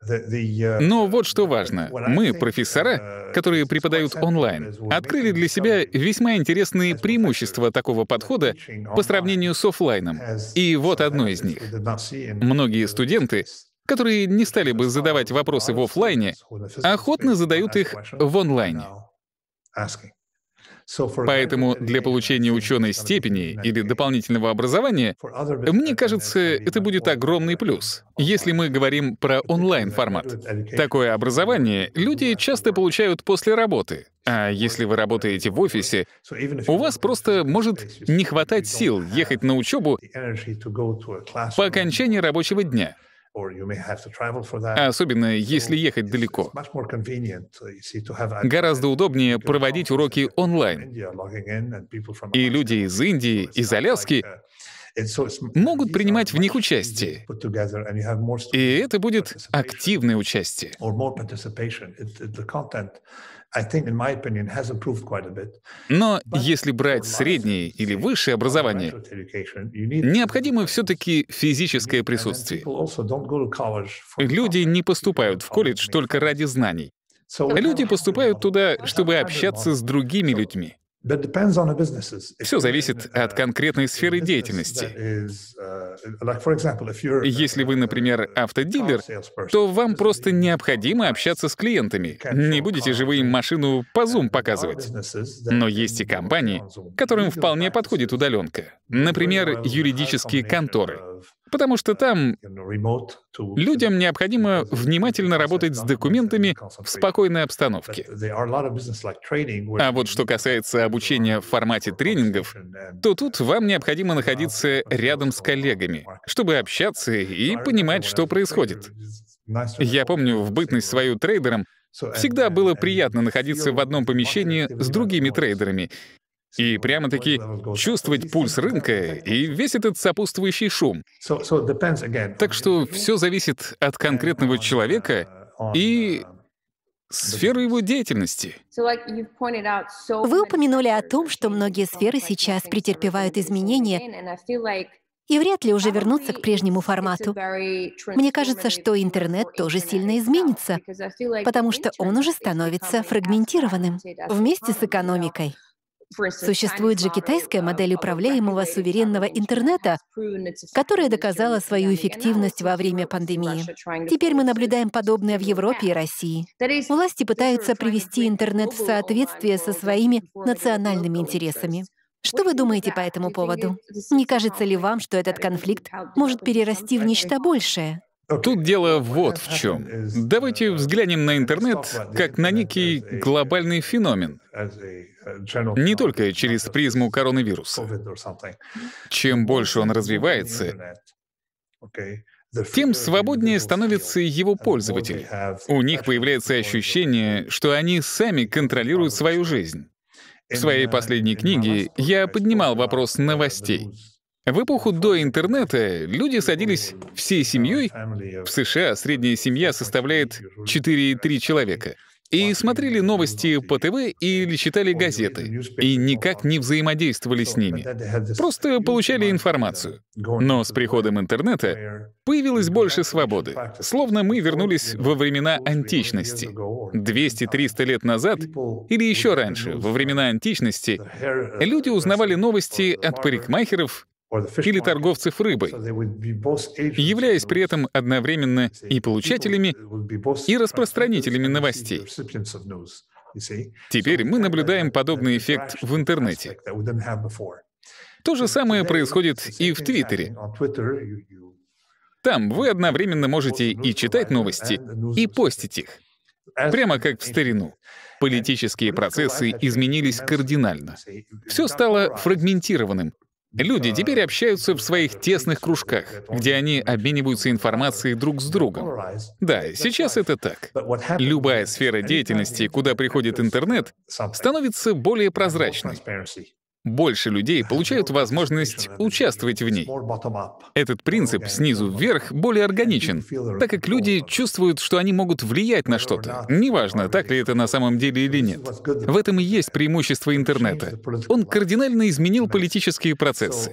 Но вот что важно. Мы, профессора, которые преподают онлайн, открыли для себя весьма интересные преимущества такого подхода по сравнению с офлайном. И вот одно из них. Многие студенты которые не стали бы задавать вопросы в офлайне, охотно задают их в онлайне. Поэтому uh, для получения ученой uh, степени или дополнительного образования, мне кажется, это будет огромный плюс, если мы говорим про онлайн-формат. Uh, такое образование люди часто получают после работы, а если вы работаете в офисе, у вас просто может не хватать сил ехать на учебу по окончании рабочего дня — Особенно если ехать далеко. Uh, Гораздо удобнее проводить уроки онлайн. И люди из Индии, из Аляски uh, могут принимать в них участие. И это будет активное участие. Но если брать среднее или высшее образование, необходимо все-таки физическое присутствие. Люди не поступают в колледж только ради знаний. Люди поступают туда, чтобы общаться с другими людьми. Все зависит от конкретной uh, сферы деятельности. Uh, Если uh, вы, например, автодилер, то вам просто необходимо общаться с клиентами. Не будете же вы им машину по Zoom показывать. Но есть и компании, которым вполне подходит удаленка. Например, юридические конторы потому что там людям необходимо внимательно работать с документами в спокойной обстановке. А вот что касается обучения в формате тренингов, то тут вам необходимо находиться рядом с коллегами, чтобы общаться и понимать, что происходит. Я помню, в бытность свою трейдером Всегда было приятно находиться в одном помещении с другими трейдерами и прямо-таки чувствовать пульс рынка и весь этот сопутствующий шум. Так что все зависит от конкретного человека и uh, сферы его деятельности. Вы упомянули о том, что многие сферы сейчас претерпевают изменения, и вряд ли уже вернутся к прежнему формату. Мне кажется, что интернет тоже сильно изменится, потому что он уже становится фрагментированным вместе с экономикой. Существует же китайская модель управляемого суверенного интернета, которая доказала свою эффективность во время пандемии. Теперь мы наблюдаем подобное в Европе и России. Власти пытаются привести интернет в соответствие со своими национальными интересами. Что вы думаете по этому поводу? Не кажется ли вам, что этот конфликт может перерасти в нечто большее? Тут дело вот в чем. Давайте взглянем на интернет как на некий глобальный феномен, не только через призму коронавируса. Чем больше он развивается, тем свободнее становятся его пользователи. У них появляется ощущение, что они сами контролируют свою жизнь. В своей последней книге я поднимал вопрос новостей. В эпоху до интернета люди садились всей семьей. В США средняя семья составляет 4,3 человека. И смотрели новости по ТВ или читали газеты, и никак не взаимодействовали с ними. Просто получали информацию. Но с приходом интернета появилось больше свободы, словно мы вернулись во времена античности. 200-300 лет назад или еще раньше, во времена античности, люди узнавали новости от парикмахеров или торговцев рыбой, являясь при этом одновременно и получателями, и распространителями новостей. Теперь мы наблюдаем подобный эффект в интернете. То же самое происходит и в Твиттере. Там вы одновременно можете и читать новости, и постить их. Прямо как в старину. Политические процессы изменились кардинально. Все стало фрагментированным, Люди теперь общаются в своих тесных кружках, где они обмениваются информацией друг с другом. Да, сейчас это так. Любая сфера деятельности, куда приходит интернет, становится более прозрачной больше людей получают возможность участвовать в ней. Этот принцип снизу вверх более органичен, так как люди чувствуют, что они могут влиять на что-то. Неважно, так ли это на самом деле или нет. В этом и есть преимущество интернета. Он кардинально изменил политические процессы.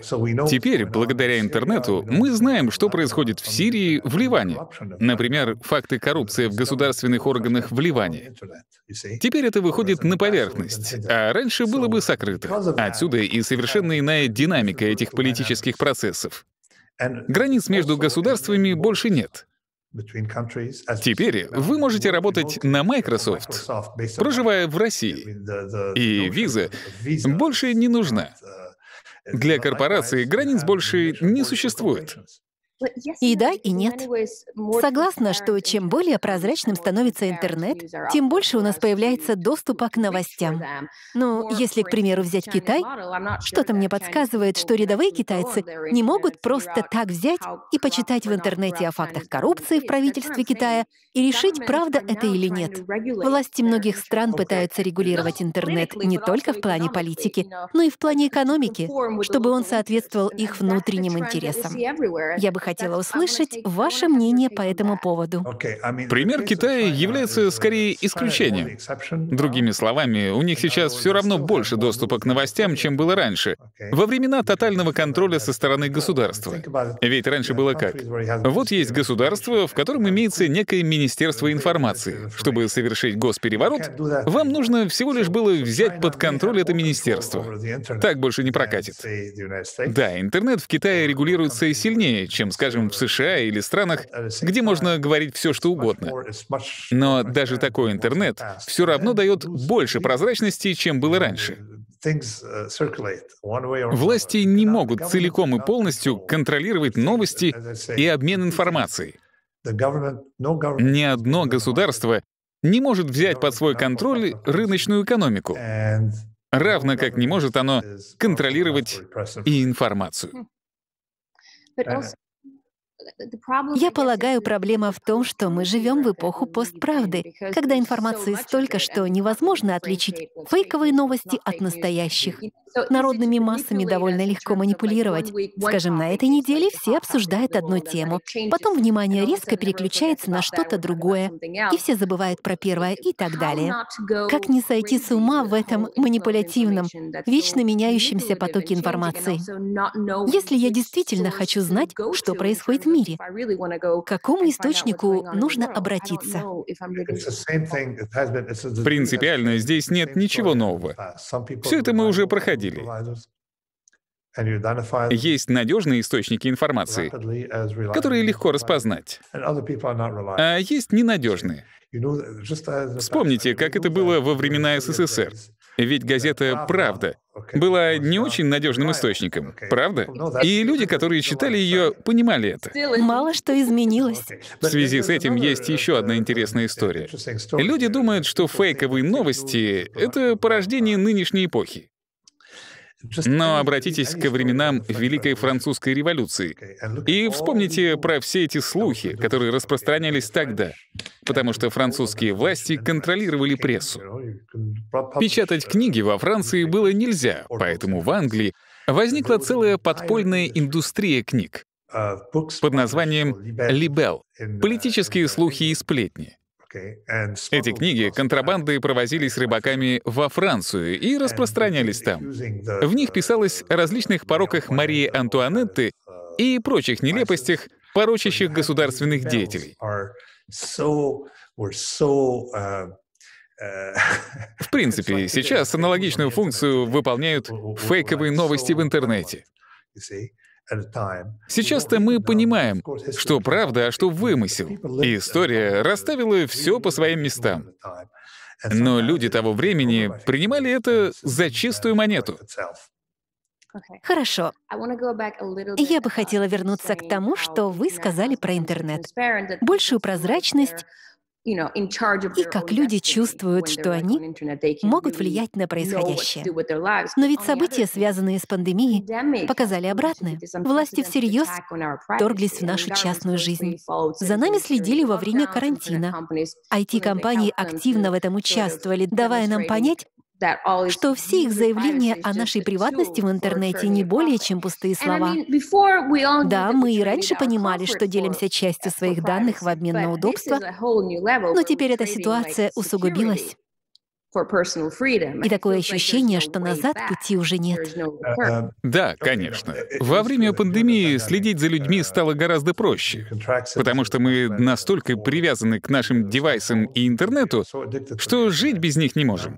Теперь, благодаря интернету, мы знаем, что происходит в Сирии, в Ливане. Например, факты коррупции в государственных органах в Ливане. Теперь это выходит на поверхность, а раньше было бы сокрыто. Отсюда Отсюда и совершенно иная динамика этих политических процессов. Границ между государствами больше нет. Теперь вы можете работать на Microsoft, проживая в России, и виза больше не нужна. Для корпорации границ больше не существует. И да, и нет. Согласна, что чем более прозрачным становится интернет, тем больше у нас появляется доступа к новостям. Ну, если, к примеру, взять Китай, что-то мне подсказывает, что рядовые китайцы не могут просто так взять и почитать в интернете о фактах коррупции в правительстве Китая и решить, правда это или нет. Власти многих стран пытаются регулировать интернет не только в плане политики, но и в плане экономики, чтобы он соответствовал их внутренним интересам. Я бы хотела услышать ваше мнение по этому поводу. Пример Китая является скорее исключением. Другими словами, у них сейчас все равно больше доступа к новостям, чем было раньше, во времена тотального контроля со стороны государства. Ведь раньше было как? Вот есть государство, в котором имеется некое Министерство информации. Чтобы совершить госпереворот, вам нужно всего лишь было взять под контроль это министерство. Так больше не прокатит. Да, интернет в Китае регулируется сильнее, чем, скажем, в США или странах, где можно говорить все, что угодно. Но даже такой интернет все равно дает больше прозрачности, чем было раньше. Власти не могут целиком и полностью контролировать новости и обмен информацией. Ни одно государство не может взять под свой контроль рыночную экономику, равно как не может оно контролировать и информацию. Хм. Я полагаю, проблема в том, что мы живем в эпоху постправды, когда информации столько, что невозможно отличить фейковые новости от настоящих. Народными массами довольно легко манипулировать. Скажем, на этой неделе все обсуждают одну тему, потом внимание резко переключается на что-то другое, и все забывают про первое и так далее. Как не сойти с ума в этом манипулятивном, вечно меняющемся потоке информации? Если я действительно хочу знать, что происходит мире? К какому источнику нужно обратиться? Принципиально здесь нет ничего нового. Uh, Все это мы уже проходили. Есть надежные источники информации, которые легко распознать, а есть ненадежные. Вспомните, как это было во времена СССР. Ведь газета «Правда» была не очень надежным источником, правда? Ну, И люди, которые читали ее, понимали это. Мало что изменилось. В связи с этим есть uh, еще одна интересная uh, история. Люди думают, что фейковые новости — это порождение uh, нынешней эпохи. Но обратитесь к временам Великой Французской революции и вспомните про все эти слухи, которые распространялись тогда, потому что французские власти контролировали прессу. Печатать uh, книги во Франции было нельзя, поэтому в Англии возникла целая подпольная индустрия книг uh, под названием «Либел» — uh, политические слухи и сплетни. Эти книги контрабандой провозились рыбаками во Францию и распространялись там. В них uh, писалось о различных пороках Марии Антуанетты uh, и прочих нелепостях, порочащих государственных деятелей. Uh, (laughs) в принципе, сейчас аналогичную функцию выполняют фейковые новости в интернете. Сейчас-то мы понимаем, что правда, а что вымысел. И история расставила все по своим местам. Но люди того времени принимали это за чистую монету. Хорошо. Я бы uh, хотела вернуться к тому, что вы сказали про интернет. Большую прозрачность и как люди чувствуют, что они могут влиять на происходящее. Но ведь события, связанные с пандемией, показали обратное. Власти всерьез торглись в нашу частную жизнь. За нами следили во время карантина. IT-компании активно в этом участвовали, давая нам понять, что все их заявления о нашей приватности в интернете не более чем пустые слова. Да, мы и раньше понимали, что делимся частью uh, своих данных в обмен на удобство, но теперь эта ситуация усугубилась. И такое ощущение, что назад пути уже нет. Да, конечно. Во время пандемии следить за людьми стало гораздо проще, потому что мы настолько привязаны к нашим девайсам и интернету, что жить без них не можем.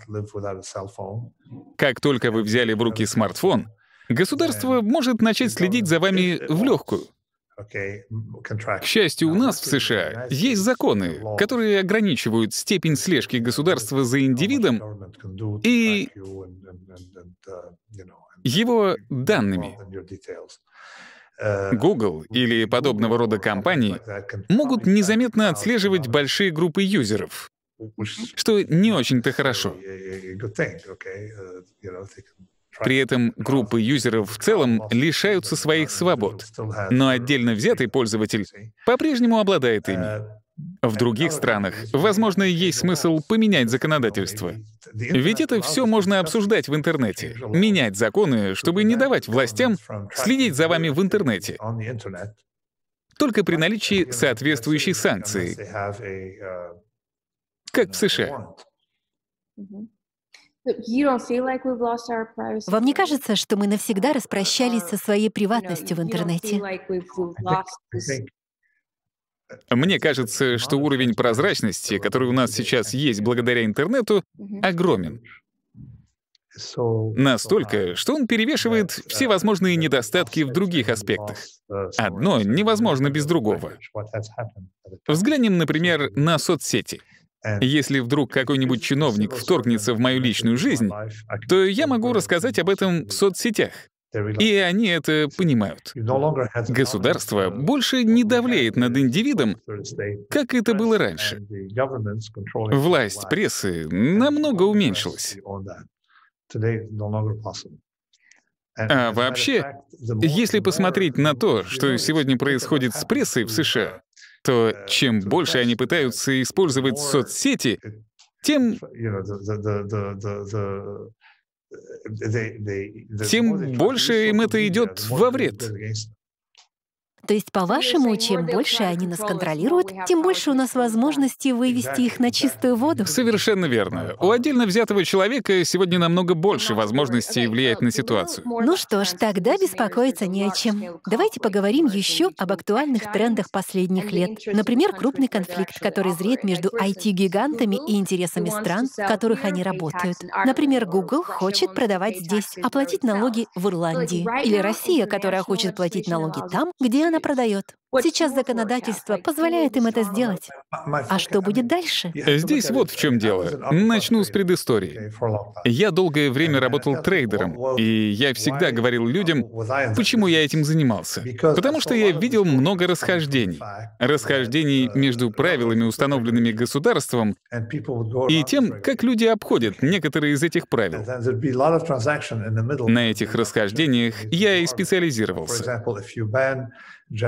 Как только вы взяли в руки смартфон, государство может начать следить за вами в легкую — к счастью, у нас в США есть законы, которые ограничивают степень слежки государства за индивидом и uh, его данными. Uh, Google или подобного рода компании могут незаметно отслеживать большие группы юзеров, что не очень-то хорошо. При этом группы юзеров в целом лишаются своих свобод, но отдельно взятый пользователь по-прежнему обладает ими. В других странах, возможно, есть смысл поменять законодательство. Ведь это все можно обсуждать в интернете, менять законы, чтобы не давать властям следить за вами в интернете, только при наличии соответствующей санкции, как в США. Вам не кажется, что мы навсегда распрощались со своей uh, приватностью в интернете? Мне кажется, что уровень прозрачности, который у нас сейчас есть благодаря интернету, mm-hmm. огромен. Настолько, что он перевешивает все возможные недостатки в других аспектах. Uh, Одно невозможно без другого. Взглянем, например, на соцсети — если вдруг какой-нибудь чиновник вторгнется в мою личную жизнь, то я могу рассказать об этом в соцсетях. И они это понимают. Государство uh, больше не давляет над индивидом, как это было раньше. Власть прессы намного уменьшилась. А вообще, если посмотреть на то, что сегодня происходит с прессой в США, то э, чем больше они пытаются использовать соцсети, тем тем больше им это идет во вред. То есть, по-вашему, чем больше они нас контролируют, тем больше у нас возможности вывести их на чистую воду? Совершенно верно. У отдельно взятого человека сегодня намного больше возможностей влиять на ситуацию. Ну что ж, тогда беспокоиться не о чем. Давайте поговорим еще об актуальных трендах последних лет. Например, крупный конфликт, который зреет между IT-гигантами и интересами стран, в которых они работают. Например, Google хочет продавать здесь, оплатить налоги в Ирландии. Или Россия, которая хочет платить налоги там, где она продает. Сейчас законодательство позволяет им это сделать. А что будет дальше? Здесь вот в чем дело. Начну с предыстории. Я долгое время работал трейдером, и я всегда говорил людям, почему я этим занимался. Потому что я видел много расхождений. Расхождений между правилами, установленными государством, и тем, как люди обходят некоторые из этих правил. На этих расхождениях я и специализировался.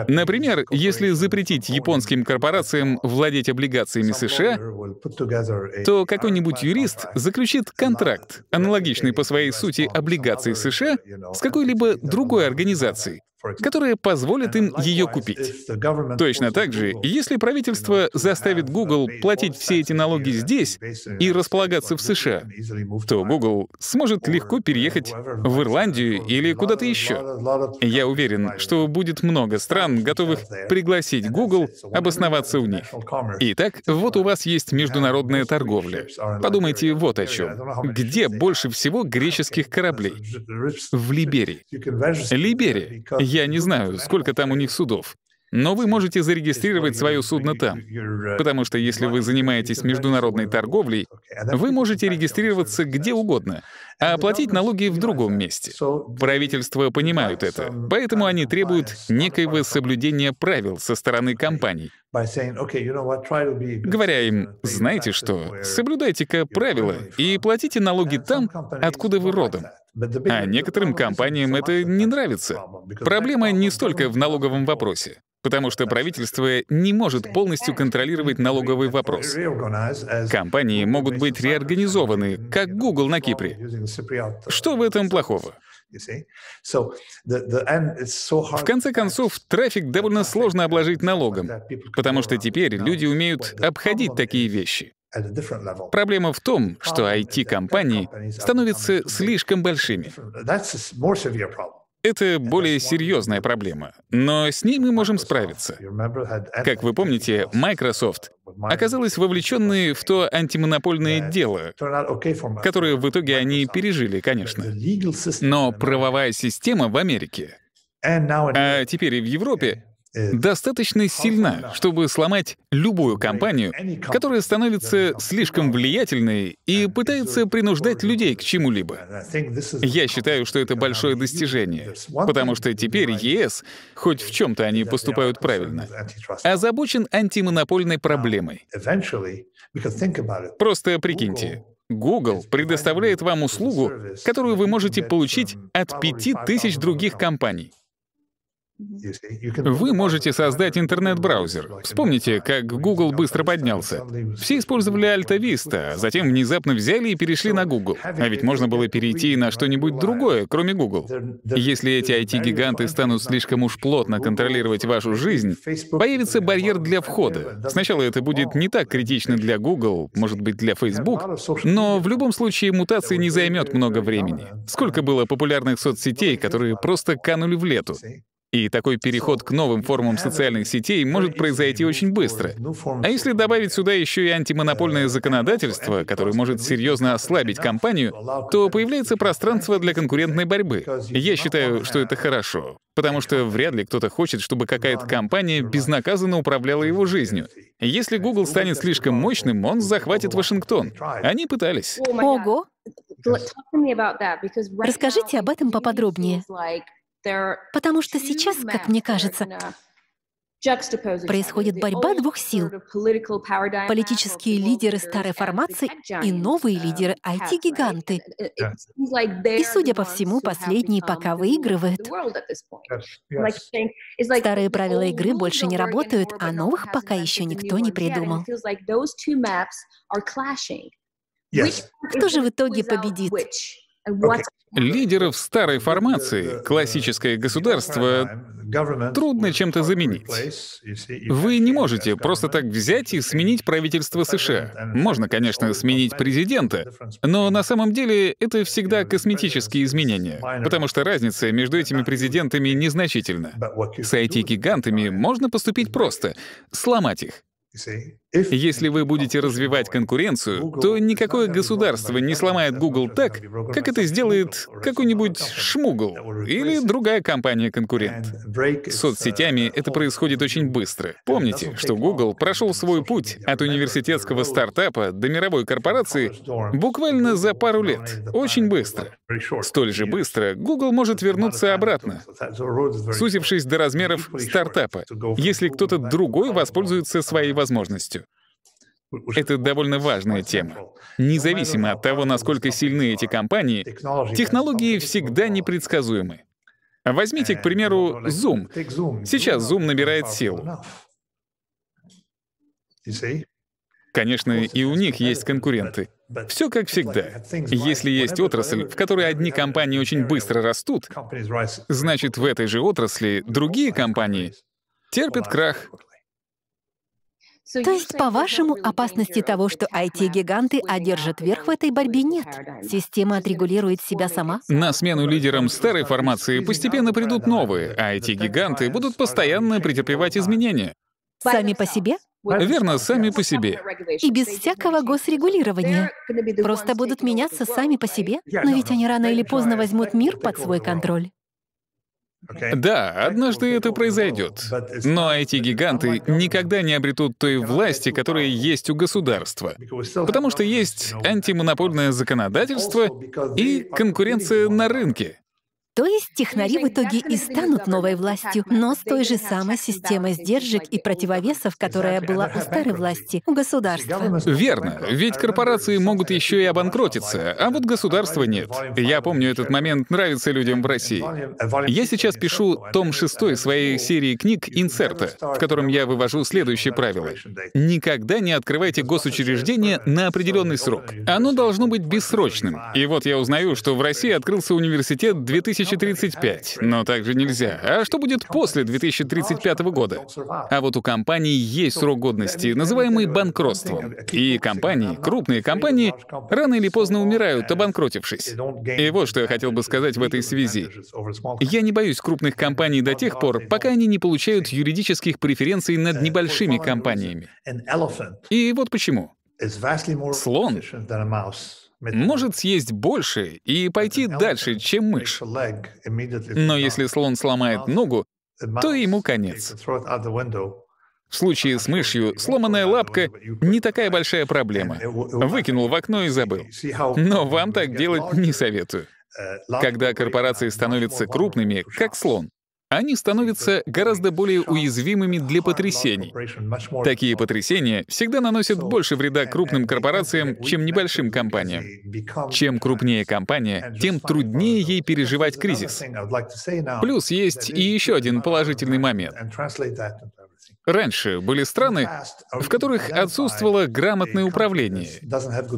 Например, Например, если запретить японским корпорациям владеть облигациями США, то какой-нибудь юрист заключит контракт, аналогичный по своей сути облигации США, с какой-либо другой организацией, которая позволит им ее купить. Точно так же, если правительство заставит Google платить все эти налоги здесь и располагаться в США, то Google сможет легко переехать в Ирландию или куда-то еще. Я уверен, что будет много стран, готовых пригласить Google обосноваться у них. Итак, вот у вас есть международная торговля. Подумайте вот о чем. Где больше всего (laughs) греческих кораблей? В Либерии. Либерия я не знаю, сколько там у них судов. Но вы можете зарегистрировать свое судно там. Потому что если вы занимаетесь международной торговлей, вы можете регистрироваться где угодно, а оплатить налоги в другом месте. Правительства понимают это, поэтому они требуют некоего соблюдения правил со стороны компаний. Говоря им, знаете что, соблюдайте-ка правила и платите налоги там, откуда вы родом. А некоторым компаниям это не нравится. Проблема не столько в налоговом вопросе, потому что правительство не может полностью контролировать налоговый вопрос. Компании могут быть реорганизованы, как Google на Кипре. Что в этом плохого? В конце концов, трафик довольно сложно обложить налогом, потому что теперь люди умеют обходить такие вещи. Проблема в том, что IT-компании становятся слишком большими. Это более серьезная проблема, но с ней мы можем справиться. Как вы помните, Microsoft оказалась вовлеченной в то антимонопольное дело, которое в итоге они пережили, конечно. Но правовая система в Америке, а теперь и в Европе, достаточно сильна, чтобы сломать любую компанию, которая становится слишком влиятельной и пытается принуждать людей к чему-либо. Я считаю, что это большое достижение, потому что теперь ЕС, хоть в чем-то они поступают правильно, озабочен антимонопольной проблемой. Просто прикиньте, Google предоставляет вам услугу, которую вы можете получить от 5000 других компаний. Вы можете создать интернет-браузер. Вспомните, как Google быстро поднялся. Все использовали Alta Vista, а затем внезапно взяли и перешли на Google. А ведь можно было перейти на что-нибудь другое, кроме Google. Если эти IT-гиганты станут слишком уж плотно контролировать вашу жизнь, появится барьер для входа. Сначала это будет не так критично для Google, может быть, для Facebook, но в любом случае мутация не займет много времени. Сколько было популярных соцсетей, которые просто канули в лету? И такой переход к новым формам социальных сетей может произойти очень быстро. А если добавить сюда еще и антимонопольное законодательство, которое может серьезно ослабить компанию, то появляется пространство для конкурентной борьбы. Я считаю, что это хорошо, потому что вряд ли кто-то хочет, чтобы какая-то компания безнаказанно управляла его жизнью. Если Google станет слишком мощным, он захватит Вашингтон. Они пытались. Ого! Расскажите об этом поподробнее. Потому что сейчас, как мне кажется, Происходит борьба двух сил. Политические лидеры старой формации и новые uh, лидеры IT-гиганты. Да. И, судя по всему, последние пока выигрывают. Старые правила игры больше не работают, а новых пока еще никто не придумал. Кто же в итоге победит? Лидеров старой формации, классическое государство, трудно чем-то заменить. Вы не можете просто так взять и сменить правительство США. Можно, конечно, сменить президента, но на самом деле это всегда косметические изменения, потому что разница между этими президентами незначительна. С IT-гигантами можно поступить просто — сломать их. Если вы будете развивать конкуренцию, то никакое государство не сломает Google так, как это сделает какой-нибудь шмугл или другая компания-конкурент. С соцсетями это происходит очень быстро. Помните, что Google прошел свой путь от университетского стартапа до мировой корпорации буквально за пару лет, очень быстро. Столь же быстро Google может вернуться обратно, сузившись до размеров стартапа, если кто-то другой воспользуется своей возможностью. Это довольно важная тема. Независимо от того, насколько сильны эти компании, технологии всегда непредсказуемы. Возьмите, к примеру, Zoom. Сейчас Zoom набирает силу. Конечно, и у них есть конкуренты. Все как всегда. Если есть отрасль, в которой одни компании очень быстро растут, значит, в этой же отрасли другие компании терпят крах то есть, по-вашему, опасности того, что IT-гиганты одержат верх в этой борьбе, нет? Система отрегулирует себя сама? На смену лидерам старой формации постепенно придут новые, а IT-гиганты будут постоянно претерпевать изменения. Сами по себе? Верно, сами по себе. И без всякого госрегулирования. Просто будут меняться сами по себе, но ведь они рано или поздно возьмут мир под свой контроль. Да, однажды это произойдет. Но эти гиганты никогда не обретут той власти, которая есть у государства. Потому что есть антимонопольное законодательство и конкуренция на рынке. То есть технари в итоге и станут новой властью, но с той же самой системой сдержек и противовесов, которая была у старой власти, у государства. Верно. Ведь корпорации могут еще и обанкротиться, а вот государства нет. Я помню этот момент, нравится людям в России. Я сейчас пишу том 6 своей серии книг «Инсерта», в котором я вывожу следующие правила. Никогда не открывайте госучреждение на определенный срок. Оно должно быть бессрочным. И вот я узнаю, что в России открылся университет 2000 2035, но также нельзя. А что будет после 2035 года? А вот у компаний есть срок годности, называемый банкротством. И компании, крупные компании, рано или поздно умирают, обанкротившись. И вот что я хотел бы сказать в этой связи. Я не боюсь крупных компаний до тех пор, пока они не получают юридических преференций над небольшими компаниями. И вот почему. Слон может съесть больше и пойти дальше, чем мышь. Но если слон сломает ногу, то ему конец. В случае с мышью сломанная лапка — не такая большая проблема. Выкинул в окно и забыл. (laughs) Но вам так делать не советую. Uh, Когда корпорации uh, становятся крупными, как слон, они становятся гораздо более уязвимыми для потрясений. Такие потрясения всегда наносят больше вреда крупным корпорациям, чем небольшим компаниям. Чем крупнее компания, тем труднее ей переживать кризис. Плюс есть и еще один положительный момент. Раньше были страны, в которых отсутствовало грамотное управление,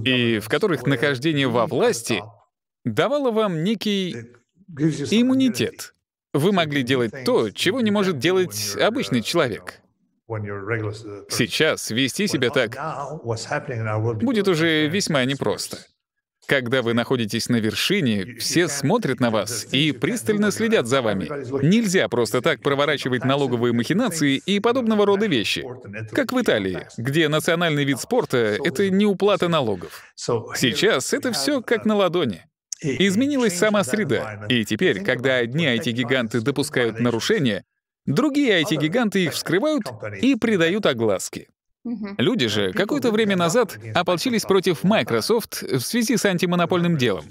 и в которых нахождение во власти давало вам некий иммунитет вы могли делать то, чего не может делать обычный человек. Сейчас вести себя так будет уже весьма непросто. Когда вы находитесь на вершине, все смотрят на вас и пристально следят за вами. Нельзя просто так проворачивать налоговые махинации и подобного рода вещи, как в Италии, где национальный вид спорта — это не уплата налогов. Сейчас это все как на ладони. Изменилась сама среда, и теперь, когда одни IT-гиганты допускают нарушения, другие IT-гиганты их вскрывают и придают огласки. Люди же какое-то время назад ополчились против Microsoft в связи с антимонопольным делом.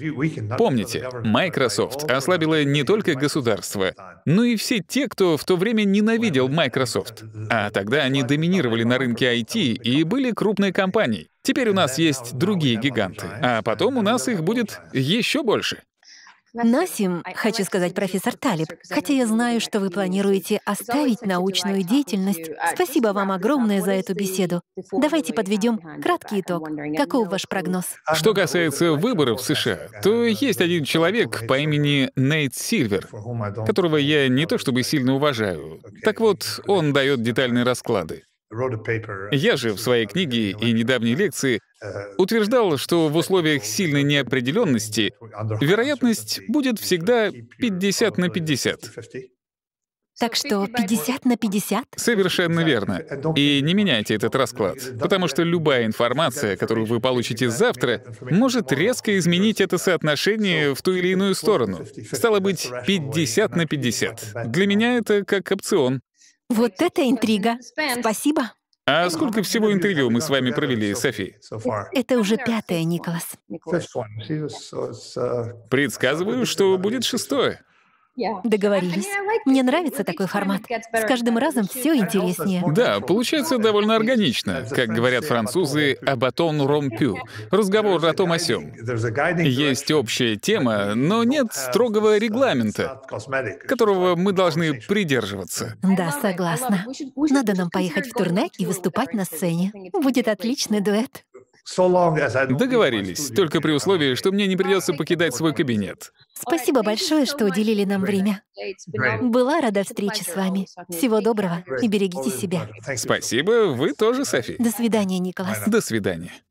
Помните, Microsoft ослабила не только государство, но и все те, кто в то время ненавидел Microsoft. А тогда они доминировали на рынке IT и были крупной компанией. Теперь у нас есть другие гиганты, а потом у нас их будет еще больше. Насим, хочу сказать, профессор Талиб, хотя я знаю, что вы планируете оставить научную деятельность, спасибо вам огромное за эту беседу. Давайте подведем краткий итог. Каков ваш прогноз? А что касается выборов в США, то есть один человек по имени Нейт Сильвер, которого я не то чтобы сильно уважаю. Так вот, он дает детальные расклады. Uh, Я же в uh, своей книге и недавней uh, лекции утверждал, что в условиях сильной неопределенности вероятность будет всегда 50 на 50. Так что 50 на 50? Совершенно верно. И не меняйте этот расклад, потому что любая информация, которую вы получите завтра, может резко изменить это соотношение в ту или иную сторону. Стало быть, 50 на 50. Для меня это как опцион. Вот это интрига. Спасибо. А сколько всего интервью мы с вами провели, Софи? Это уже пятое, Николас. Uh, Предсказываю, что будет шестое. Договорились. Мне нравится такой формат. С каждым разом все интереснее. Да, получается довольно органично. Как говорят французы, «абатон ромпю» — разговор о том о сём. Есть общая тема, но нет строгого регламента, которого мы должны придерживаться. Да, согласна. Надо нам поехать в турне и выступать на сцене. Будет отличный дуэт. Договорились, только при условии, что мне не придется покидать свой кабинет. Спасибо большое, что уделили нам время. Была рада встрече с вами. Всего доброго и берегите себя. Спасибо, вы тоже, Софи. До свидания, Николас. До свидания.